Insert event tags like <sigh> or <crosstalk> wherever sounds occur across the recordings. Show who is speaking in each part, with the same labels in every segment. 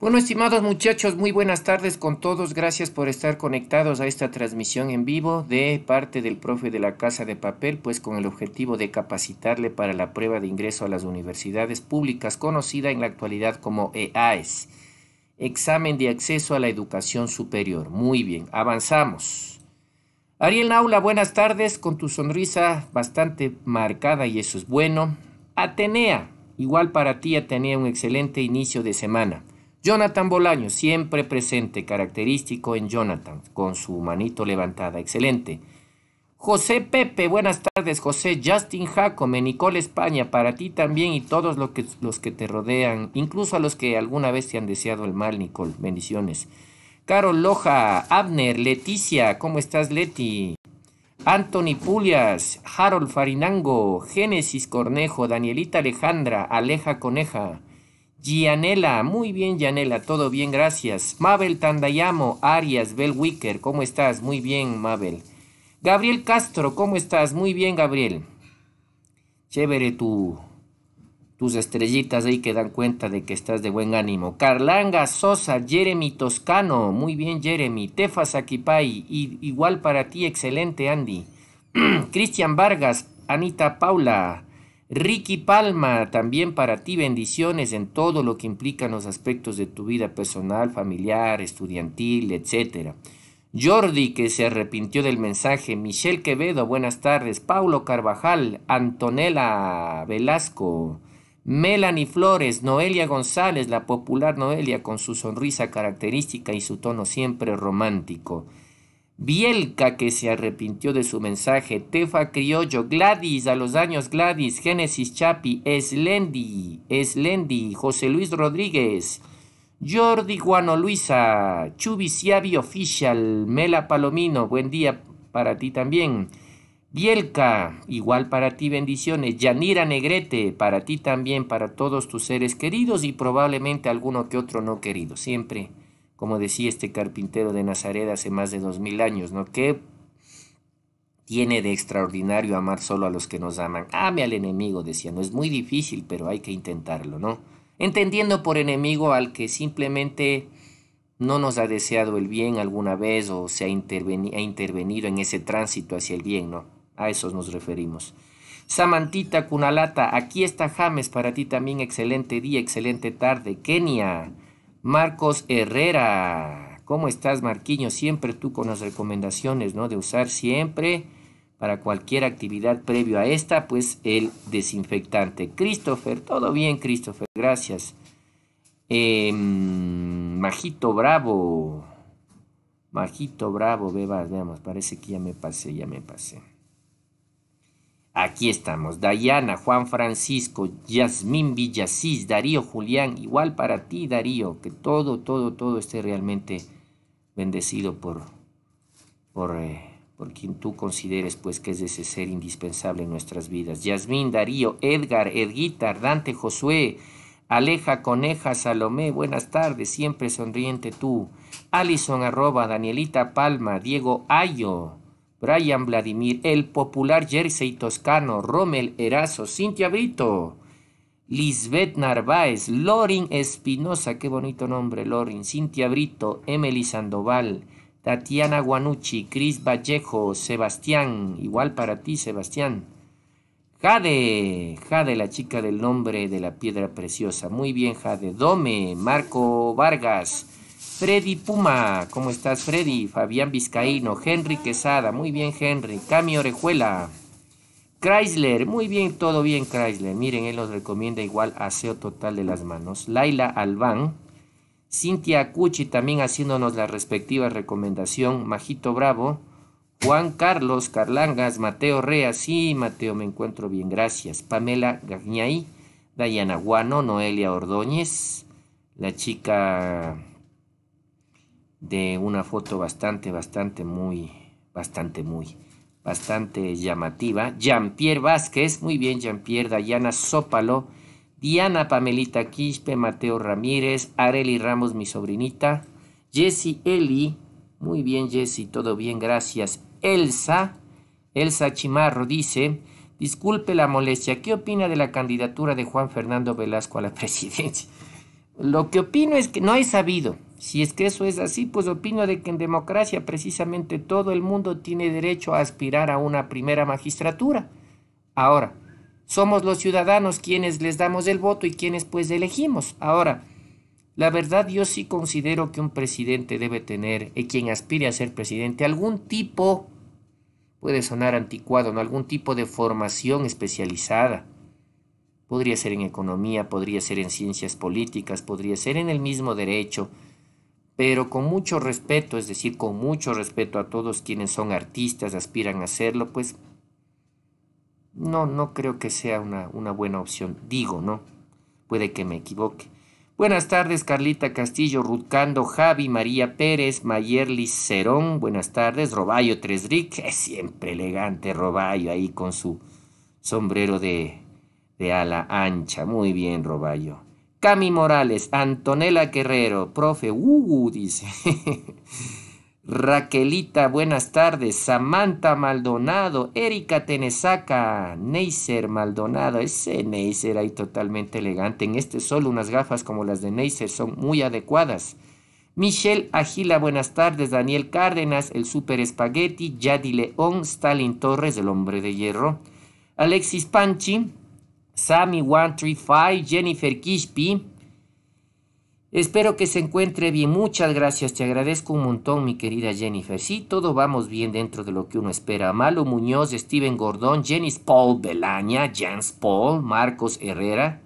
Speaker 1: Bueno, estimados muchachos, muy buenas tardes con todos. Gracias por estar conectados a esta transmisión en vivo de parte del profe de la Casa de Papel, pues con el objetivo de capacitarle para la prueba de ingreso a las universidades públicas, conocida en la actualidad como EAES, Examen de Acceso a la Educación Superior. Muy bien, avanzamos. Ariel Naula, buenas tardes, con tu sonrisa bastante marcada y eso es bueno. Atenea, igual para ti, Atenea, un excelente inicio de semana. Jonathan Bolaño, siempre presente, característico en Jonathan, con su manito levantada, excelente. José Pepe, buenas tardes, José. Justin Jacome, Nicole España, para ti también y todos los que, los que te rodean, incluso a los que alguna vez te han deseado el mal, Nicole. Bendiciones. Carol Loja, Abner, Leticia, ¿cómo estás, Leti? Anthony Pulias, Harold Farinango, Génesis Cornejo, Danielita Alejandra, Aleja Coneja. Gianela, muy bien Gianela, todo bien, gracias. Mabel Tandayamo, Arias, Wicker, ¿cómo estás? Muy bien, Mabel. Gabriel Castro, ¿cómo estás? Muy bien, Gabriel. Chévere tu, tus estrellitas ahí que dan cuenta de que estás de buen ánimo. Carlanga Sosa, Jeremy Toscano, muy bien, Jeremy. Tefa Sakipay, igual para ti, excelente, Andy. <clears throat> Cristian Vargas, Anita Paula, Ricky Palma, también para ti bendiciones en todo lo que implican los aspectos de tu vida personal, familiar, estudiantil, etc. Jordi, que se arrepintió del mensaje. Michelle Quevedo, buenas tardes. Paulo Carvajal, Antonella Velasco. Melanie Flores, Noelia González, la popular Noelia con su sonrisa característica y su tono siempre romántico. Bielka que se arrepintió de su mensaje, Tefa Criollo, Gladys a los años Gladys, Génesis Chapi, Eslendi, Eslendi, José Luis Rodríguez, Jordi Guano Luisa, Chubisiavi Official, Mela Palomino, buen día para ti también. Bielka, igual para ti bendiciones. Yanira Negrete, para ti también, para todos tus seres queridos y probablemente alguno que otro no querido. Siempre como decía este carpintero de Nazaret hace más de dos mil años, ¿no? ¿Qué tiene de extraordinario amar solo a los que nos aman? Ame al enemigo, decía, no es muy difícil, pero hay que intentarlo, ¿no? Entendiendo por enemigo al que simplemente no nos ha deseado el bien alguna vez o se ha, intervenido en ese tránsito hacia el bien, ¿no? A esos nos referimos. Samantita Cunalata, aquí está James para ti también, excelente día, excelente tarde. Kenia. Marcos Herrera. ¿Cómo estás, Marquiño? Siempre tú con las recomendaciones, ¿no? De usar siempre para cualquier actividad previo a esta, pues el desinfectante. Christopher, todo bien, Christopher, gracias. Em, Majito Bravo. Majito Bravo, bebas, veamos, parece que ya me pasé, ya me pasé. Aquí estamos. Dayana, Juan Francisco, Yasmín Villasís, Darío Julián. Igual para ti, Darío. Que todo, todo, todo esté realmente bendecido por, por, eh, por quien tú consideres pues que es ese ser indispensable en nuestras vidas. Yasmín, Darío, Edgar, Edguita, Dante, Josué, Aleja, Coneja, Salomé, buenas tardes, siempre sonriente tú. Alison, arroba, Danielita Palma, Diego Ayo. Brian Vladimir, el popular Jersey Toscano, Rommel Erazo, Cintia Brito, Lisbeth Narváez, Lorin Espinosa, qué bonito nombre, Lorin, Cintia Brito, Emily Sandoval, Tatiana Guanucci, Cris Vallejo, Sebastián, igual para ti, Sebastián. Jade, Jade, la chica del nombre de la piedra preciosa. Muy bien, Jade. Dome, Marco Vargas, Freddy Puma, ¿cómo estás Freddy? Fabián Vizcaíno, Henry Quesada, muy bien Henry, Cami Orejuela, Chrysler, muy bien, todo bien Chrysler, miren, él nos recomienda igual aseo total de las manos. Laila Albán, Cintia Cuchi también haciéndonos la respectiva recomendación, Majito Bravo, Juan Carlos Carlangas, Mateo Rea, sí Mateo, me encuentro bien, gracias, Pamela Gagnay. Dayana Guano, Noelia Ordóñez, la chica de una foto bastante, bastante muy, bastante muy, bastante llamativa. Jean-Pierre Vázquez, muy bien Jean-Pierre, Dayana Zópalo, Diana Pamelita Quispe, Mateo Ramírez, Areli Ramos, mi sobrinita, Jessy Eli, muy bien Jessy, todo bien, gracias. Elsa, Elsa Chimarro dice, disculpe la molestia, ¿qué opina de la candidatura de Juan Fernando Velasco a la <laughs> presidencia? Lo que opino es que no he sabido, si es que eso es así, pues opino de que en democracia precisamente todo el mundo tiene derecho a aspirar a una primera magistratura. Ahora, somos los ciudadanos quienes les damos el voto y quienes pues elegimos. Ahora, la verdad yo sí considero que un presidente debe tener, y eh, quien aspire a ser presidente, algún tipo, puede sonar anticuado, ¿no? algún tipo de formación especializada. Podría ser en economía, podría ser en ciencias políticas, podría ser en el mismo derecho, pero con mucho respeto, es decir, con mucho respeto a todos quienes son artistas, aspiran a hacerlo, pues no, no creo que sea una, una buena opción. Digo, ¿no? Puede que me equivoque. Buenas tardes, Carlita Castillo, Rutcando, Javi, María Pérez, Mayerlis Cerón. Buenas tardes, Robayo Tresric, es siempre elegante Robayo, ahí con su sombrero de, de ala ancha. Muy bien, Robayo. Cami Morales, Antonella Guerrero, profe, uh, dice. <laughs> Raquelita, buenas tardes. Samantha Maldonado, Erika Tenezaca... Neiser Maldonado. Ese Neisser ahí totalmente elegante. En este solo unas gafas como las de Neiser son muy adecuadas. Michelle Agila, buenas tardes. Daniel Cárdenas, el Super Espagueti. Yadi León, Stalin Torres, el Hombre de Hierro. Alexis Panchi, Sammy135, Jennifer Kishpi. Espero que se encuentre bien. Muchas gracias. Te agradezco un montón, mi querida Jennifer. Sí, todo vamos bien dentro de lo que uno espera. Malo Muñoz, Steven Gordón, jenny Paul Belaña, Jens Paul, Marcos Herrera.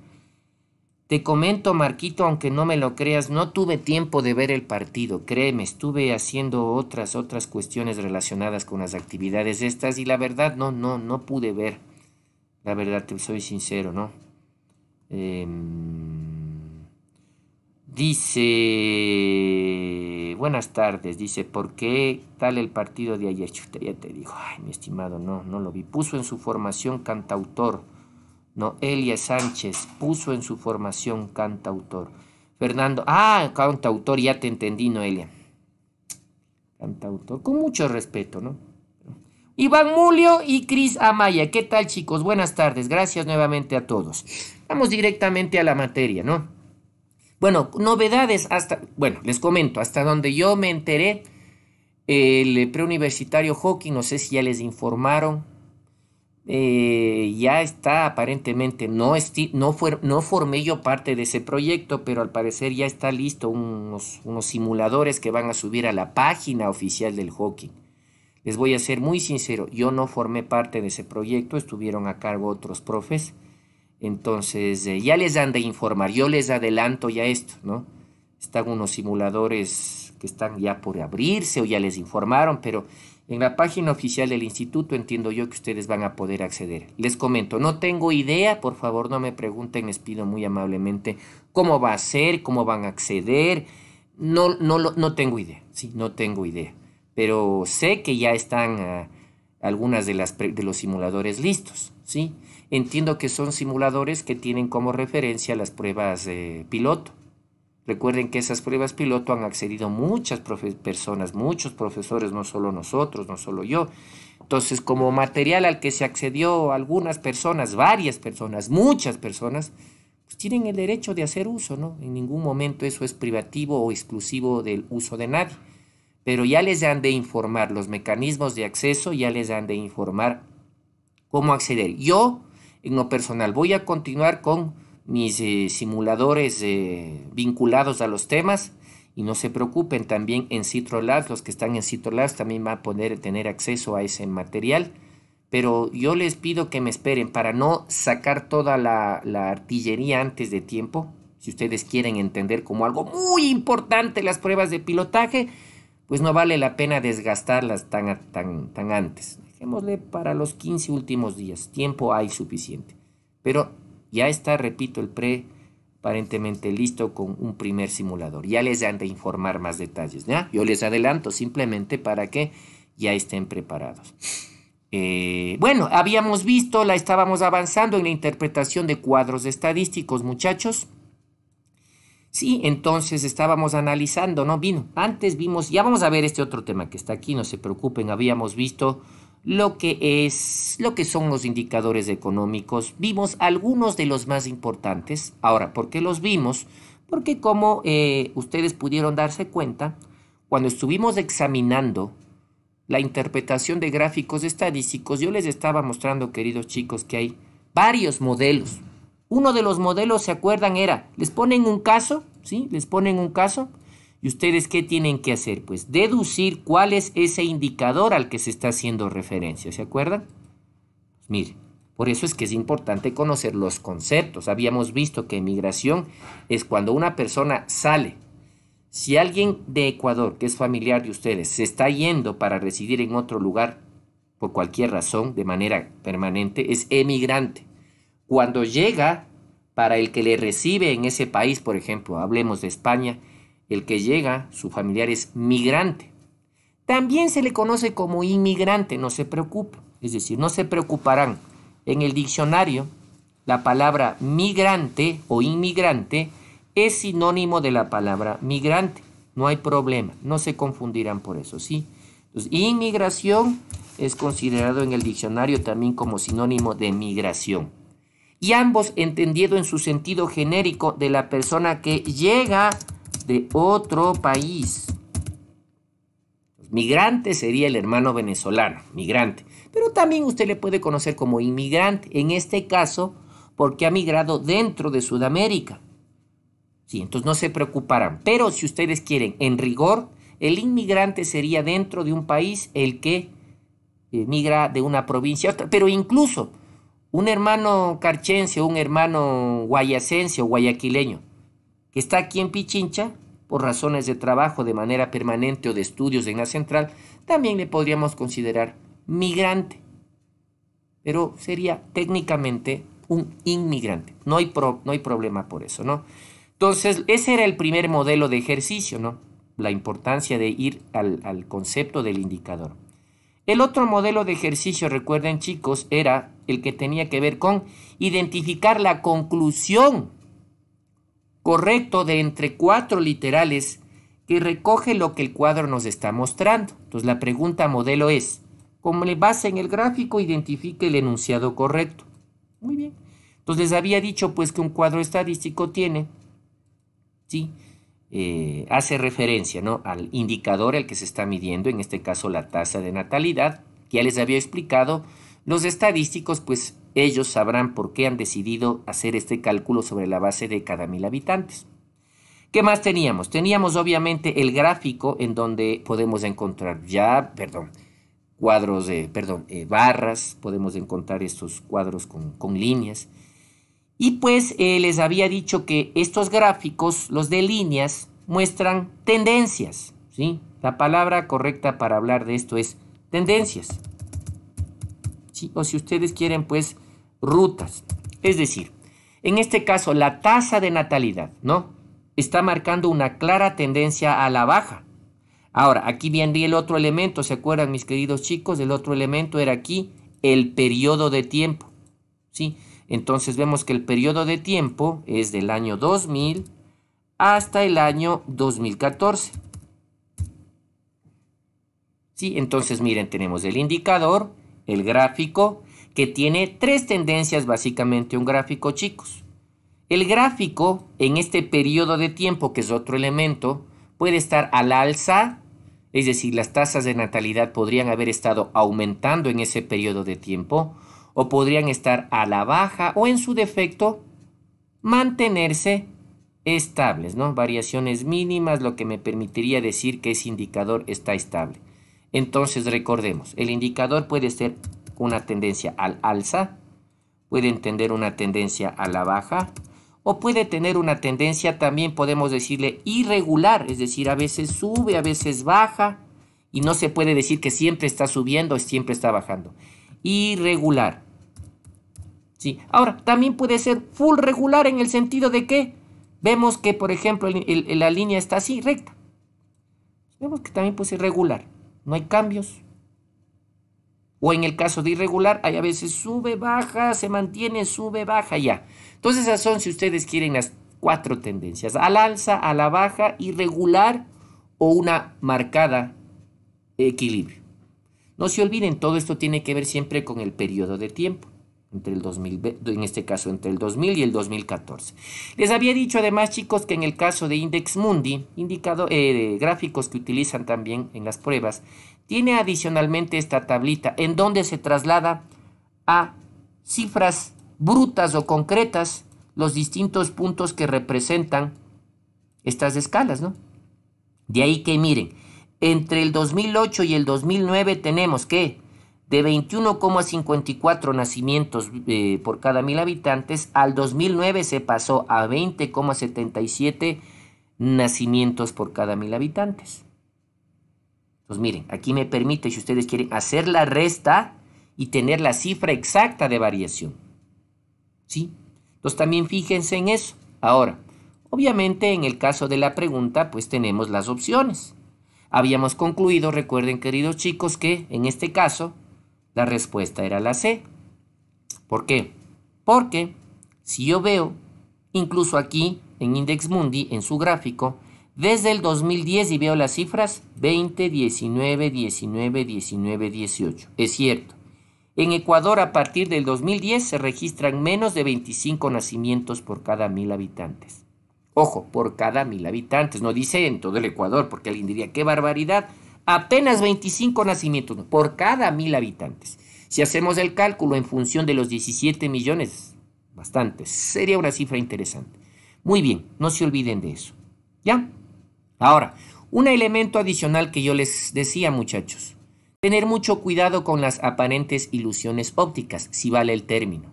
Speaker 1: Te comento, Marquito, aunque no me lo creas, no tuve tiempo de ver el partido. Créeme, estuve haciendo otras, otras cuestiones relacionadas con las actividades estas y la verdad no, no, no pude ver. La verdad, te soy sincero, ¿no? Em, dice, buenas tardes, dice, ¿por qué tal el partido de ayer? te dijo. ay, mi estimado, no, no lo vi. Puso en su formación cantautor, no, Elia Sánchez, puso en su formación cantautor. Fernando, ah, cantautor, ya te entendí, Noelia. Cantautor, con mucho respeto, ¿no? Iván Mulio y Cris Amaya. ¿Qué tal chicos? Buenas tardes. Gracias nuevamente a todos. Vamos directamente a la materia, ¿no? Bueno, novedades hasta, bueno, les comento, hasta donde yo me enteré, el preuniversitario Hawking, no sé si ya les informaron, eh, ya está aparentemente, no, no, no, formé yo parte de ese proyecto, pero al parecer ya está listo unos, unos simuladores que van a subir a la página oficial del Hawking. Les voy a ser muy sincero, yo no formé parte de ese proyecto, estuvieron a cargo otros profes. Entonces, eh, ya les han de informar, yo les adelanto ya esto, ¿no? Están unos simuladores que están ya por abrirse o ya les informaron, pero en la página oficial del instituto entiendo yo que ustedes van a poder acceder. Les comento, no tengo idea, por favor no me pregunten, les pido muy amablemente cómo va a ser, cómo van a acceder. No, no, no tengo idea, sí, no tengo idea pero sé que ya están ah, algunas de, las de los simuladores listos, ¿sí? Entiendo que son simuladores que tienen como referencia las pruebas eh, piloto. Recuerden que esas pruebas piloto han accedido muchas personas, muchos profesores, no solo nosotros, no solo yo. Entonces, como material al que se accedió algunas personas, varias personas, muchas personas, pues tienen el derecho de hacer uso, ¿no? En ningún momento eso es privativo o exclusivo del uso de nadie pero ya les han de informar los mecanismos de acceso, ya les han de informar cómo acceder. Yo, en lo personal, voy a continuar con mis eh, simuladores eh, vinculados a los temas y no se preocupen, también en CitroLabs, los que están en CitroLabs también van a poder tener acceso a ese material. Pero yo les pido que me esperen para no sacar toda la, la artillería antes de tiempo. Si ustedes quieren entender como algo muy importante las pruebas de pilotaje, pues no vale la pena desgastarlas tan, tan, antes. Dejémosle para los 15 últimos días, tiempo hay suficiente. Pero ya está, repito, el pre aparentemente listo con un primer simulador. Ya les han de informar más detalles. ¿ya? Yo les adelanto simplemente para que ya estén preparados. Eh, bueno, habíamos visto, la estábamos avanzando en la interpretación de cuadros estadísticos, muchachos. Sí, entonces estábamos analizando, ¿no? Vino. Antes vimos, ya vamos a ver este otro tema que está aquí, no se preocupen, habíamos visto lo que es lo que son los indicadores económicos. Vimos algunos de los más importantes. Ahora, ¿por qué los vimos? Porque como eh, ustedes pudieron darse cuenta, cuando estuvimos examinando la interpretación de gráficos estadísticos, yo les estaba mostrando, queridos chicos, que hay varios modelos uno de los modelos, ¿se acuerdan? Era, les ponen un caso, ¿sí? Les ponen un caso. ¿Y ustedes qué tienen que hacer? Pues deducir cuál es ese indicador al que se está haciendo referencia, ¿se acuerdan? mire, por eso es que es importante conocer los conceptos. Habíamos visto que emigración es cuando una persona sale. Si alguien de Ecuador, que es familiar de ustedes, se está yendo para residir en otro lugar por cualquier razón, de manera permanente, es emigrante cuando llega para el que le recibe en ese país, por ejemplo, hablemos de España, el que llega, su familiar es migrante. También se le conoce como inmigrante, no se preocupa. es decir, no se preocuparán. En el diccionario, la palabra migrante o inmigrante es sinónimo de la palabra migrante, no hay problema, no se confundirán por eso, ¿sí? Entonces, inmigración es considerado en el diccionario también como sinónimo de migración y ambos entendido en su sentido genérico de la persona que llega de otro país. Migrante sería el hermano venezolano, migrante. Pero también usted le puede conocer como inmigrante, en este caso porque ha migrado dentro de Sudamérica. Sí, entonces no se preocuparán. Pero si ustedes quieren, en rigor, el inmigrante sería dentro de un país el que eh, migra de una provincia a otra. Pero incluso un hermano carchense, un hermano guayacense o guayaquileño, que está aquí en Pichincha por razones de trabajo de manera permanente o de estudios en la central, también le podríamos considerar migrante. Pero sería técnicamente un inmigrante. No hay, no hay problema por eso, ¿no? Entonces, ese era el primer modelo de ejercicio, ¿no? La importancia de ir al concepto del indicador. El otro modelo de ejercicio, recuerden chicos, era el que tenía que ver con identificar la conclusión correcto de entre cuatro literales que recoge lo que el cuadro nos está mostrando. Entonces la pregunta modelo es, como le base en el gráfico, identifique el enunciado correcto. Muy bien. Entonces les había dicho pues que un cuadro estadístico tiene, ¿sí? Eh, hace referencia ¿no? al indicador al que se está midiendo, en este caso la tasa de natalidad, ya les había explicado, los estadísticos pues ellos sabrán por qué han decidido hacer este cálculo sobre la base de cada mil habitantes. ¿Qué más teníamos? Teníamos obviamente el gráfico en donde podemos encontrar ya, perdón, cuadros, de, perdón, eh, barras, podemos encontrar estos cuadros con líneas, y pues eh, les había dicho que estos gráficos, los de líneas, muestran tendencias. ¿sí? La palabra correcta para hablar de esto es tendencias. ¿sí? O si ustedes quieren, pues rutas. Es decir, en este caso, la tasa de natalidad, ¿no? Está marcando una clara tendencia a la baja. Ahora, aquí viene el otro elemento, ¿se acuerdan mis queridos chicos? El otro elemento era aquí el periodo de tiempo, ¿sí? Entonces vemos que el periodo de tiempo es del año 2000 hasta el año 2014. Sí, entonces miren, tenemos el indicador, el gráfico, que tiene tres tendencias, básicamente un gráfico, chicos. El gráfico en este periodo de tiempo, que es otro elemento, puede estar al alza, es decir, las tasas de natalidad podrían haber estado aumentando en ese periodo de tiempo, o podrían estar a la baja o en su defecto mantenerse estables, ¿no? Variaciones mínimas, lo que me permitiría decir que ese indicador está estable. Entonces recordemos, el indicador puede ser una tendencia al alza, puede entender una tendencia a la baja o puede tener una tendencia también podemos decirle irregular, es decir, a veces sube, a veces baja y no se puede decir que siempre está subiendo o siempre está bajando irregular. Sí. Ahora, también puede ser full regular en el sentido de que vemos que, por ejemplo, la línea está así, recta. Vemos que también puede ser regular, no hay cambios. O en el caso de irregular, hay a veces sube, baja, se mantiene, sube, baja, ya. Entonces esas son, si ustedes quieren, las cuatro tendencias. Al alza, a la baja, irregular o una marcada equilibrio. No se olviden, todo esto tiene que ver siempre con el periodo de tiempo. Entre el en este caso, entre el 2000 y el 2014. Les había dicho además, chicos, que en el caso de Index Mundi, indicado, eh, gráficos que utilizan también en las pruebas, tiene adicionalmente esta tablita en donde se traslada a cifras brutas o concretas los distintos puntos que representan estas escalas, ¿no? De ahí que miren, entre el 2008 y el 2009 tenemos que de 21,54 eh, nacimientos por cada mil habitantes, al 2009 se pasó a 20,77 nacimientos por cada mil habitantes. Pues miren, aquí me permite, si ustedes quieren, hacer la resta y tener la cifra exacta de variación. ¿Sí? Entonces también fíjense en eso. Ahora, obviamente en el caso de la pregunta, pues tenemos las opciones. Habíamos concluido, recuerden queridos chicos, que en este caso la respuesta era la C. ¿Por qué? Porque si yo veo, incluso aquí en Index Mundi, en su gráfico, desde el 2010 y veo las cifras 20, 19, 19, 19, 18. Es cierto. En Ecuador a partir del 2010 se registran menos de 25 nacimientos por cada mil habitantes. Ojo, por cada mil habitantes. No dice en todo el Ecuador, porque alguien diría, qué barbaridad. Apenas 25 nacimientos por cada mil habitantes. Si hacemos el cálculo en función de los 17 millones, bastante, sería una cifra interesante. Muy bien, no se olviden de eso. ¿Ya? Ahora, un elemento adicional que yo les decía, muchachos. Tener mucho cuidado con las aparentes ilusiones ópticas, si vale el término.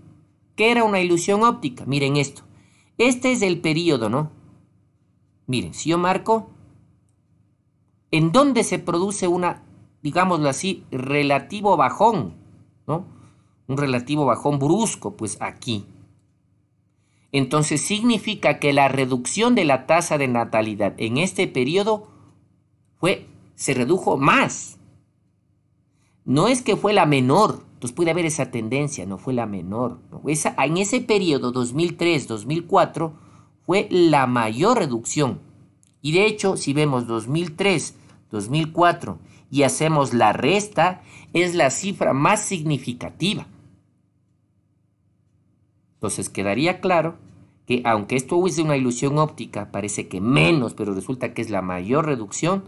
Speaker 1: ¿Qué era una ilusión óptica? Miren esto. Este es el periodo, ¿no? Miren, si yo marco en dónde se produce una, digámoslo así, relativo bajón, Un relativo bajón brusco, pues aquí. Entonces significa que la reducción de la tasa de natalidad en este periodo fue, se redujo más. No es que fue la menor, entonces puede haber esa tendencia, no fue la menor. en ese periodo 2003-2004 fue la mayor reducción. Y de hecho, si vemos 2003, 2004 y hacemos la resta, es la cifra más significativa. Entonces quedaría claro que aunque esto hubiese una ilusión óptica, parece que menos, pero resulta que es la mayor reducción,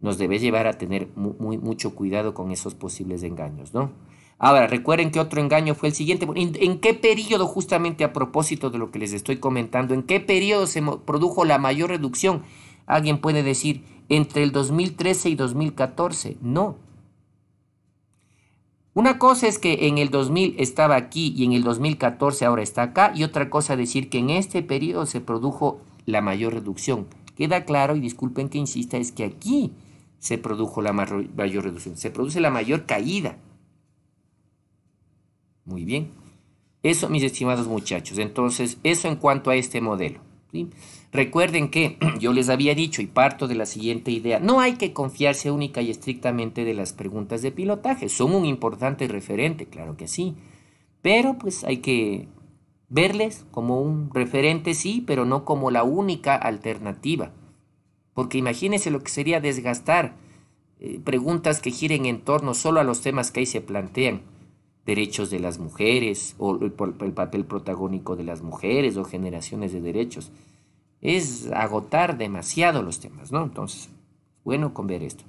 Speaker 1: nos debe llevar a tener muy, mucho cuidado con esos posibles engaños, ¿no? Ahora, recuerden que otro engaño fue el siguiente. ¿En, qué periodo, justamente a propósito de lo que les estoy comentando, en qué periodo se produjo la mayor reducción? Alguien puede decir, entre el 2013 y 2014. No. Una cosa es que en el 2000 estaba aquí y en el 2014 ahora está acá, y otra cosa decir que en este periodo se produjo la mayor reducción. Queda claro, y disculpen que insista, es que aquí se produjo la mayor reducción, se produce la mayor caída. Muy bien. Eso, mis estimados muchachos. Entonces, eso en cuanto a este modelo. Recuerden que <clears throat> yo les había dicho y parto de la siguiente idea. No hay que confiarse única y estrictamente de las preguntas de pilotaje. Son un importante referente, claro que sí. Pero pues hay que verles como un referente, sí, pero no como la única alternativa. Porque imagínense lo que sería desgastar eh, preguntas que giren en torno solo a los temas que ahí se plantean derechos de las mujeres, o el, papel protagónico de las mujeres, o generaciones de derechos. Es agotar demasiado los temas, ¿no? Entonces, bueno con ver esto.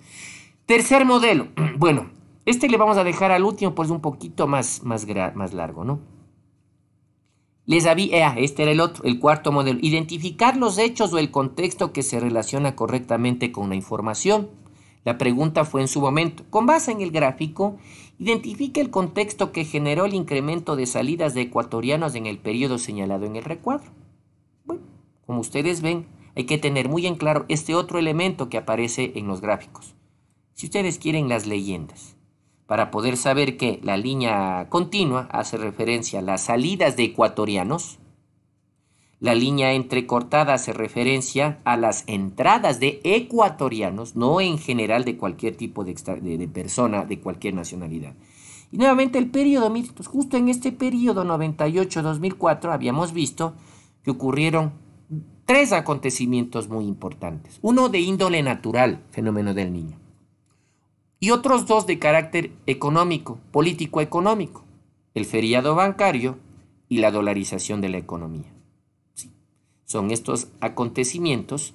Speaker 1: Tercer modelo. <clears throat> Bueno, este le vamos a dejar al último, pues un poquito más, más, más largo, ¿no? Les había, eh, ah, este era el otro, el cuarto modelo. Identificar los hechos o el contexto que se relaciona correctamente con la información. La pregunta fue en su momento, con base en el gráfico, identifique el contexto que generó el incremento de salidas de ecuatorianos en el periodo señalado en el recuadro. Bueno, como ustedes ven, hay que tener muy en claro este otro elemento que aparece en los gráficos. Si ustedes quieren las leyendas, para poder saber que la línea continua hace referencia a las salidas de ecuatorianos, la línea entrecortada hace referencia a las entradas de ecuatorianos, no en general de cualquier tipo de, de, persona, de cualquier nacionalidad. Y nuevamente el periodo, pues, justo en este periodo 98-2004 habíamos visto que ocurrieron tres acontecimientos muy importantes. Uno de índole natural, fenómeno del niño. Y otros dos de carácter económico, político-económico. El feriado bancario y la dolarización de la economía. Son estos acontecimientos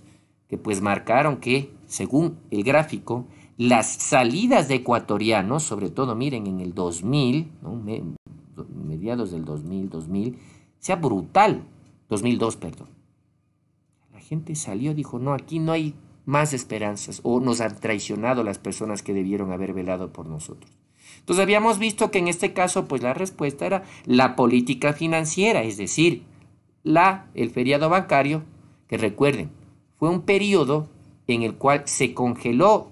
Speaker 1: que pues marcaron que, según el gráfico, las salidas de ecuatorianos, sobre todo miren en el 2000, mediados del 2000, 2000, sea brutal, 2002, perdón. La gente salió, dijo, no, aquí no hay más esperanzas o nos han traicionado las personas que debieron haber velado por nosotros. Entonces habíamos visto que en este caso pues la respuesta era la política financiera, es decir, la, el feriado bancario, que recuerden, fue un periodo en el cual se congeló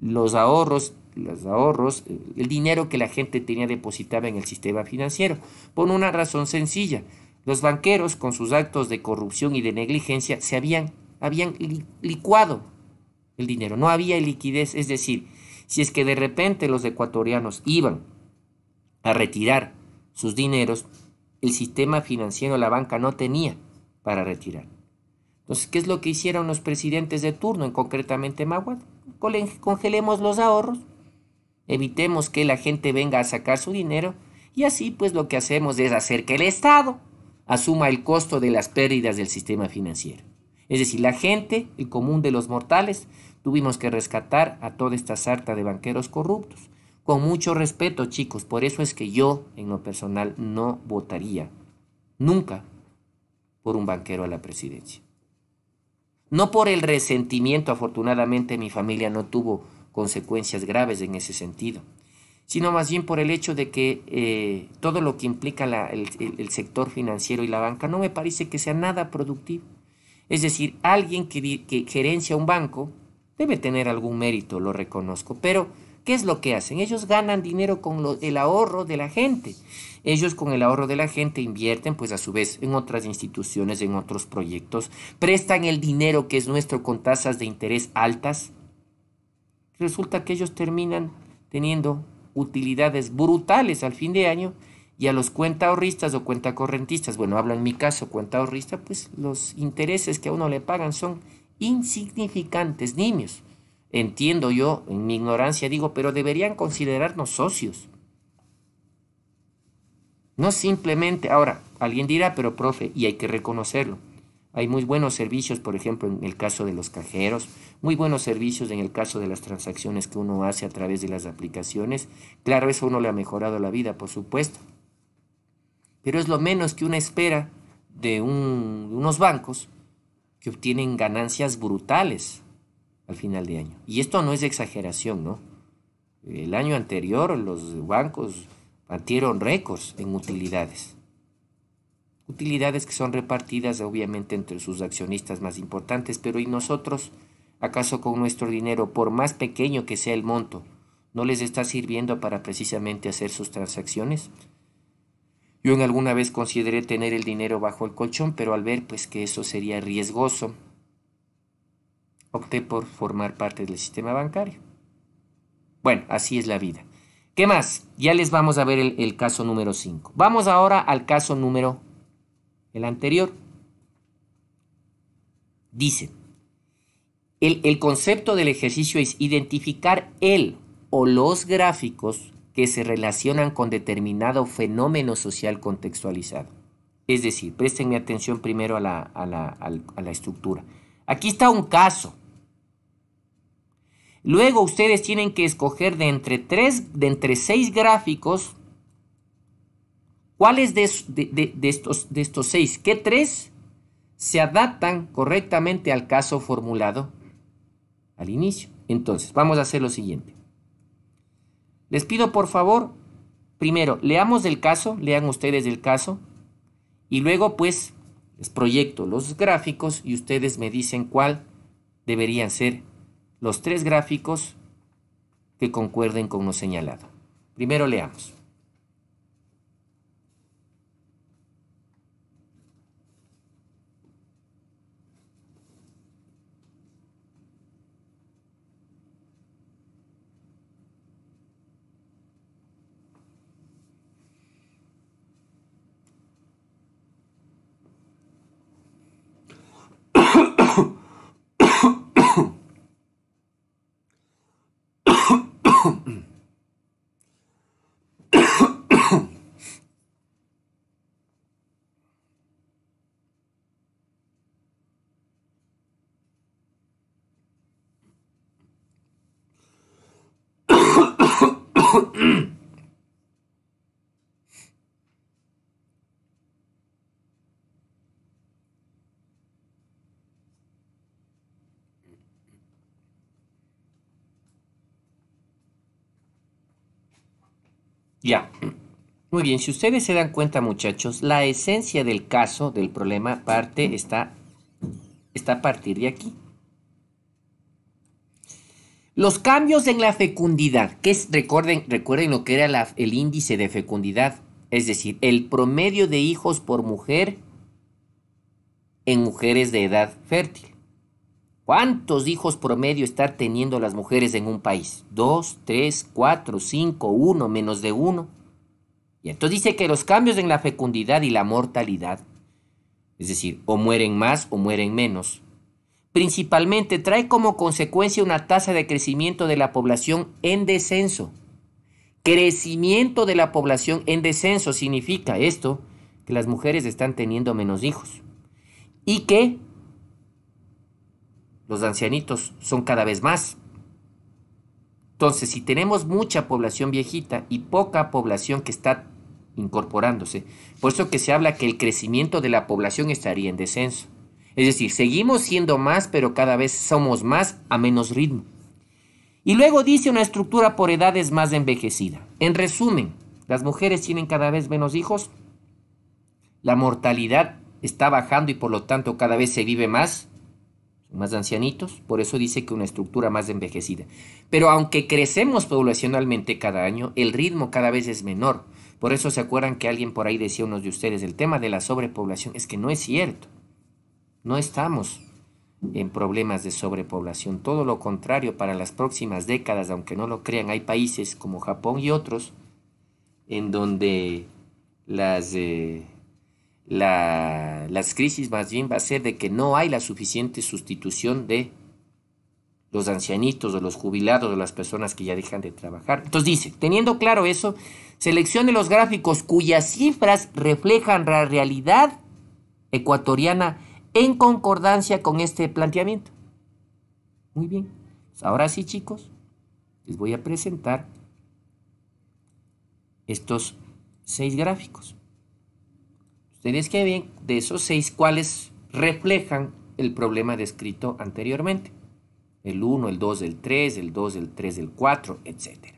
Speaker 1: los ahorros, los ahorros, eh, el dinero que la gente tenía depositado en el sistema financiero, por una razón sencilla. Los banqueros, con sus actos de corrupción y de negligencia, se habían, habían licuado el dinero. No había liquidez. Es decir, si es que de repente los ecuatorianos iban a retirar sus dineros, el sistema financiero, la banca no tenía para retirar. Entonces, ¿qué es lo que hicieron los presidentes de turno, en concretamente Maguad? Congelemos los ahorros, evitemos que la gente venga a sacar su dinero y así pues lo que hacemos es hacer que el Estado asuma el costo de las pérdidas del sistema financiero. Es decir, la gente, el común de los mortales, tuvimos que rescatar a toda esta sarta de banqueros corruptos, con mucho respeto, chicos, por eso es que yo, en lo personal, no votaría nunca por un banquero a la presidencia. No por el resentimiento, afortunadamente mi familia no tuvo consecuencias graves en ese sentido, sino más bien por el hecho de que eh, todo lo que implica el, sector financiero y la banca no me parece que sea nada productivo. Es decir, alguien que gerencia un banco debe tener algún mérito, lo reconozco, pero ¿Qué es lo que hacen? Ellos ganan dinero con el ahorro de la gente. Ellos con el ahorro de la gente invierten, pues a su vez, en otras instituciones, en otros proyectos, prestan el dinero que es nuestro con tasas de interés altas. Resulta que ellos terminan teniendo utilidades brutales al fin de año y a los cuentahorristas o cuentacorrentistas, bueno, hablo en mi caso cuentahorrista, pues los intereses que a uno le pagan son insignificantes, niños. Entiendo yo, en mi ignorancia digo, pero deberían considerarnos socios. No simplemente, ahora, alguien dirá, pero profe, y hay que reconocerlo. Hay muy buenos servicios, por ejemplo, en el caso de los cajeros, muy buenos servicios en el caso de las transacciones que uno hace a través de las aplicaciones. Claro, eso uno le ha mejorado la vida, por supuesto. Pero es lo menos que una espera de unos bancos que obtienen ganancias brutales al final de año. Y esto no es exageración, ¿no? El año anterior los bancos batieron récords en utilidades. Utilidades que son repartidas obviamente entre sus accionistas más importantes, pero ¿y nosotros? ¿Acaso con nuestro dinero, por más pequeño que sea el monto, no les está sirviendo para precisamente hacer sus transacciones? Yo en alguna vez consideré tener el dinero bajo el colchón, pero al ver pues que eso sería riesgoso opté por formar parte del sistema bancario. Bueno, así es la vida. ¿Qué más? Ya les vamos a ver el, caso número 5. Vamos ahora al caso número, el anterior. Dice, el, concepto del ejercicio es identificar el o los gráficos que se relacionan con determinado fenómeno social contextualizado. Es decir, mi atención primero a la, a la estructura. Aquí está un caso. Luego ustedes tienen que escoger de entre tres, de entre seis gráficos, ¿cuáles de, estos, de estos seis? ¿Qué tres se adaptan correctamente al caso formulado al inicio? Entonces, vamos a hacer lo siguiente. Les pido por favor, primero, leamos el caso, lean ustedes el caso, y luego pues les proyecto los gráficos y ustedes me dicen cuál deberían ser los tres gráficos que concuerden con lo señalado. Primero leamos. Ya. Muy bien, si ustedes se dan cuenta, muchachos, la esencia del caso, del problema, parte, está, está a partir de aquí. Los cambios en la fecundidad, que es, recuerden, recuerden lo que era el índice de fecundidad, es decir, el promedio de hijos por mujer en mujeres de edad fértil. ¿Cuántos hijos promedio están teniendo las mujeres en un país? Dos, tres, cuatro, cinco, uno, menos de uno. Y entonces dice que los cambios en la fecundidad y la mortalidad, es decir, o mueren más o mueren menos, principalmente trae como consecuencia una tasa de crecimiento de la población en descenso. Crecimiento de la población en descenso significa esto, que las mujeres están teniendo menos hijos y que los ancianitos son cada vez más. Entonces, si tenemos mucha población viejita y poca población que está incorporándose, por eso que se habla que el crecimiento de la población estaría en descenso. Es decir, seguimos siendo más, pero cada vez somos más a menos ritmo. Y luego dice una estructura por edades más envejecida. En resumen, las mujeres tienen cada vez menos hijos, la mortalidad está bajando y por lo tanto cada vez se vive más, más ancianitos, por eso dice que una estructura más envejecida. Pero aunque crecemos poblacionalmente cada año, el ritmo cada vez es menor. Por eso se acuerdan que alguien por ahí decía unos de ustedes, el tema de la sobrepoblación es que no es cierto. No estamos en problemas de sobrepoblación. Todo lo contrario, para las próximas décadas, aunque no lo crean, hay países como Japón y otros en donde las, eh, las crisis más bien va a ser de que no hay la suficiente sustitución de los ancianitos de los jubilados de las personas que ya dejan de trabajar. Entonces dice, teniendo claro eso, seleccione los gráficos cuyas cifras reflejan la realidad ecuatoriana en concordancia con este planteamiento. Muy bien, pues ahora sí chicos, les voy a presentar estos seis gráficos. Ustedes que ven de esos seis cuáles reflejan el problema descrito anteriormente. El 1, el 2, el 3, el 2, el 3, el 4, etc.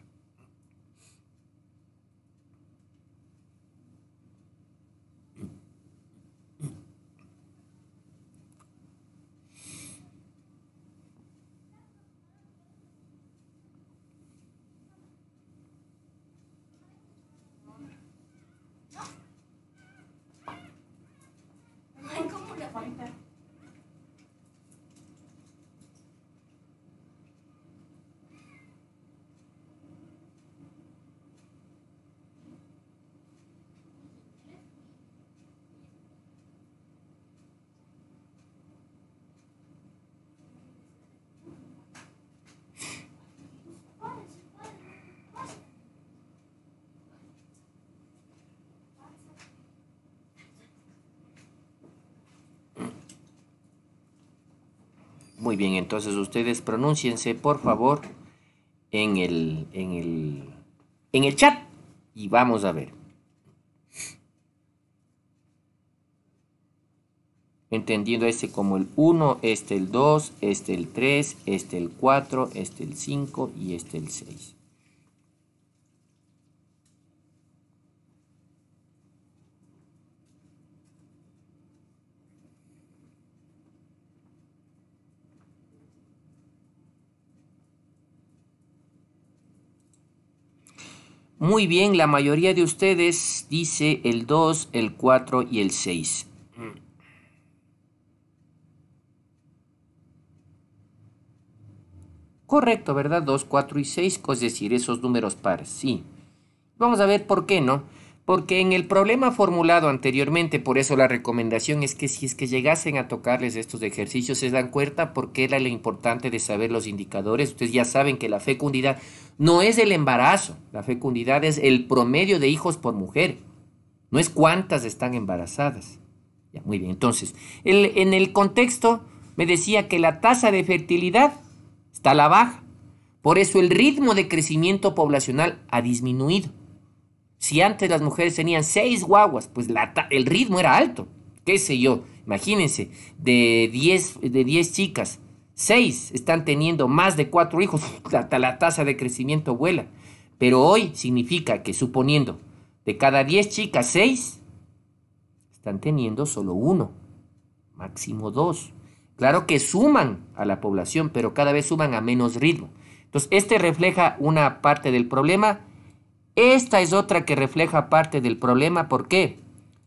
Speaker 1: bien, entonces ustedes pronúnciense, por favor, en el, en el, en el chat y vamos a ver. entendiendo este como el 1, este el 2, este el 3, este el 4, este el 5 y este el 6. Muy bien, la mayoría de ustedes dice el 2, el 4 y el 6. Correcto, ¿verdad? 2, 4 y 6, es pues decir, esos números pares, sí. Vamos a ver por qué no porque en el problema formulado anteriormente, por eso la recomendación es que si es que llegasen a tocarles estos ejercicios, se dan cuenta porque era lo importante de saber los indicadores. Ustedes ya saben que la fecundidad no es el embarazo, la fecundidad es el promedio de hijos por mujer, no es cuántas están embarazadas. Ya, muy bien, entonces, en el contexto me decía que la tasa de fertilidad está a la baja, por eso el ritmo de crecimiento poblacional ha disminuido. Si antes las mujeres tenían seis guaguas, pues el ritmo era alto. ¿Qué sé yo? Imagínense, de 10 de diez chicas, seis están teniendo más de cuatro hijos, <laughs> hasta la tasa de crecimiento vuela. Pero hoy significa que suponiendo de cada 10 chicas, 6 están teniendo solo uno, máximo dos. Claro que suman a la población, pero cada vez suman a menos ritmo. Entonces, este refleja una parte del problema esta es otra que refleja parte del problema. ¿Por qué?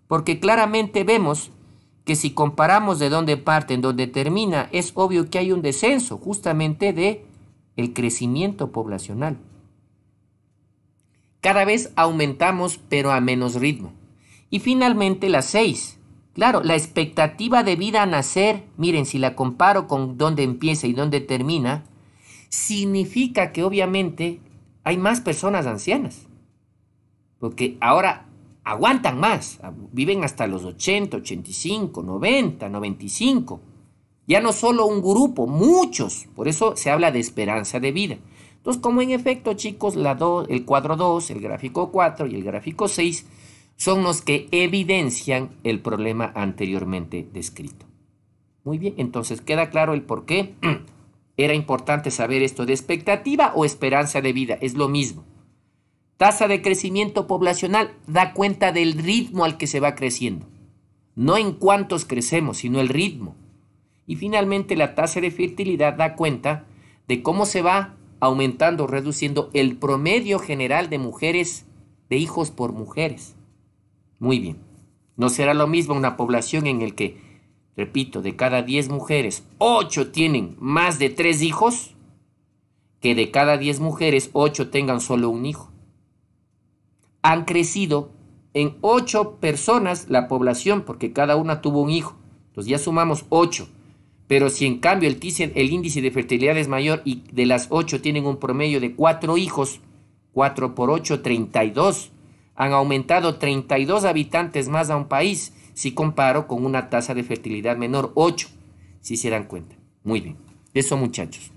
Speaker 1: Porque claramente vemos que si comparamos de dónde parte en dónde termina, es obvio que hay un descenso justamente de el crecimiento poblacional. Cada vez aumentamos, pero a menos ritmo. Y finalmente la 6. Claro, la expectativa de vida a nacer, miren, si la comparo con dónde empieza y dónde termina, significa que obviamente hay más personas ancianas porque ahora aguantan más, viven hasta los 80, 85, 90, 95. Ya no solo un grupo, muchos. Por eso se habla de esperanza de vida. Entonces, como en efecto, chicos, la el cuadro 2, el gráfico 4 y el gráfico 6 son los que evidencian el problema anteriormente descrito. Muy bien, entonces queda claro el por qué <clears throat> era importante saber esto de expectativa o esperanza de vida. Es lo mismo. Tasa de crecimiento poblacional da cuenta del ritmo al que se va creciendo. No en cuántos crecemos, sino el ritmo. Y finalmente la tasa de fertilidad da cuenta de cómo se va aumentando, reduciendo el promedio general de mujeres, de hijos por mujeres. Muy bien. No será lo mismo una población en el que, repito, de cada 10 mujeres, 8 tienen más de 3 hijos, que de cada 10 mujeres, 8 tengan solo un hijo han crecido en ocho personas la población, porque cada una tuvo un hijo. Entonces ya sumamos ocho. Pero si en cambio el, índice de fertilidad es mayor y de las ocho tienen un promedio de cuatro hijos, 4 por 8, 32. Han aumentado 32 habitantes más a un país si comparo con una tasa de fertilidad menor, 8, si se dan cuenta. Muy bien, eso muchachos.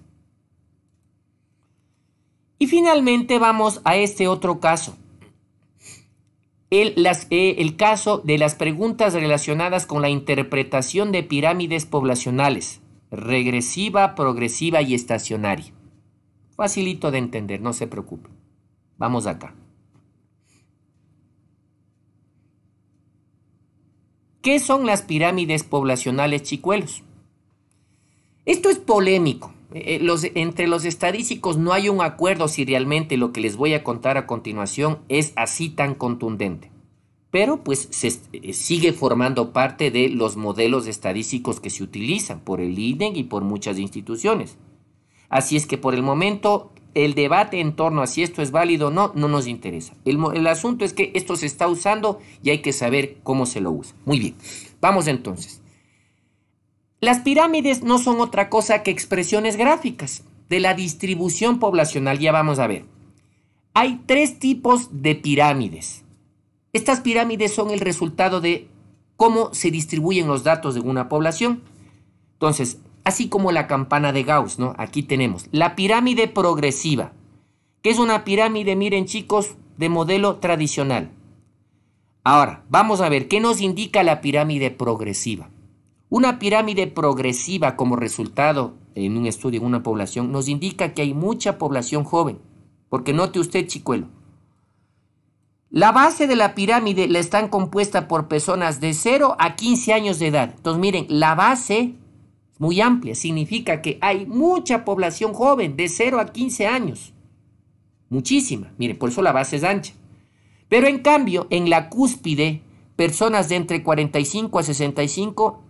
Speaker 1: Y finalmente vamos a este otro caso el, las, eh, el caso de las preguntas relacionadas con la interpretación de pirámides poblacionales, regresiva, progresiva y estacionaria. Facilito de entender, no se preocupe. Vamos acá. ¿Qué son las pirámides poblacionales chicuelos? Esto es polémico eh, entre los estadísticos no hay un acuerdo si realmente lo que les voy a contar a continuación es así tan contundente. Pero pues eh, sigue formando parte de los modelos estadísticos que se utilizan por el INEG y por muchas instituciones. Así es que por el momento el debate en torno a si esto es válido o no no nos interesa. el asunto es que esto se está usando y hay que saber cómo se lo usa. Muy bien, vamos entonces. Las pirámides no son otra cosa que expresiones gráficas de la distribución poblacional, ya vamos a ver. Hay tres tipos de pirámides. Estas pirámides son el resultado de cómo se distribuyen los datos de una población. Entonces, así como la campana de Gauss, ¿no? Aquí tenemos la pirámide progresiva, que es una pirámide, miren chicos, de modelo tradicional. Ahora, vamos a ver qué nos indica la pirámide progresiva. Una pirámide progresiva como resultado en un estudio en una población nos indica que hay mucha población joven, porque note usted, chicuelo, la base de la pirámide la están compuesta por personas de 0 a 15 años de edad. Entonces, miren, la base muy amplia significa que hay mucha población joven de 0 a 15 años. Muchísima. Miren, por eso la base es ancha. Pero en cambio, en la cúspide, personas de entre 45 a 65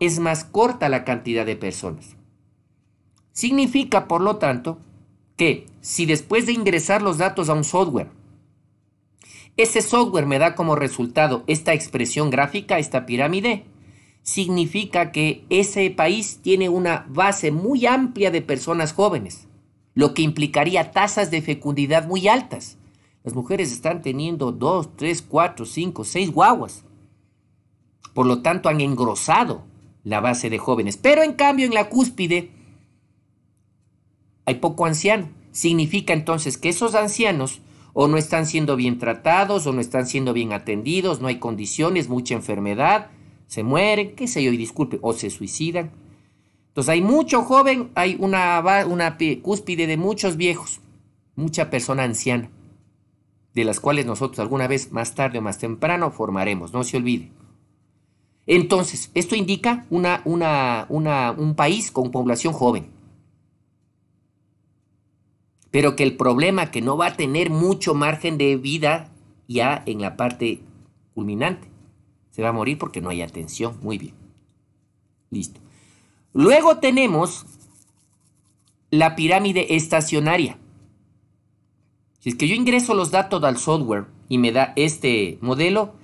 Speaker 1: es más corta la cantidad de personas. Significa, por lo tanto, que si después de ingresar los datos a un software, ese software me da como resultado esta expresión gráfica, esta pirámide, significa que ese país tiene una base muy amplia de personas jóvenes, lo que implicaría tasas de fecundidad muy altas. Las mujeres están teniendo 2, 3, 4, 5, 6 guaguas. Por lo tanto, han engrosado la base de jóvenes. Pero en cambio en la cúspide hay poco anciano. Significa entonces que esos ancianos o no están siendo bien tratados o no están siendo bien atendidos, no hay condiciones, mucha enfermedad, se mueren, qué sé yo, y disculpe, o se suicidan. Entonces hay mucho joven, hay una, una cúspide de muchos viejos, mucha persona anciana, de las cuales nosotros alguna vez más tarde o más temprano formaremos, no se olvide. Entonces, esto indica una, un país con población joven. Pero que el problema que no va a tener mucho margen de vida ya en la parte culminante. Se va a morir porque no hay atención. Muy bien. Listo. Luego tenemos la pirámide estacionaria. Si es que yo ingreso los datos al software y me da este modelo,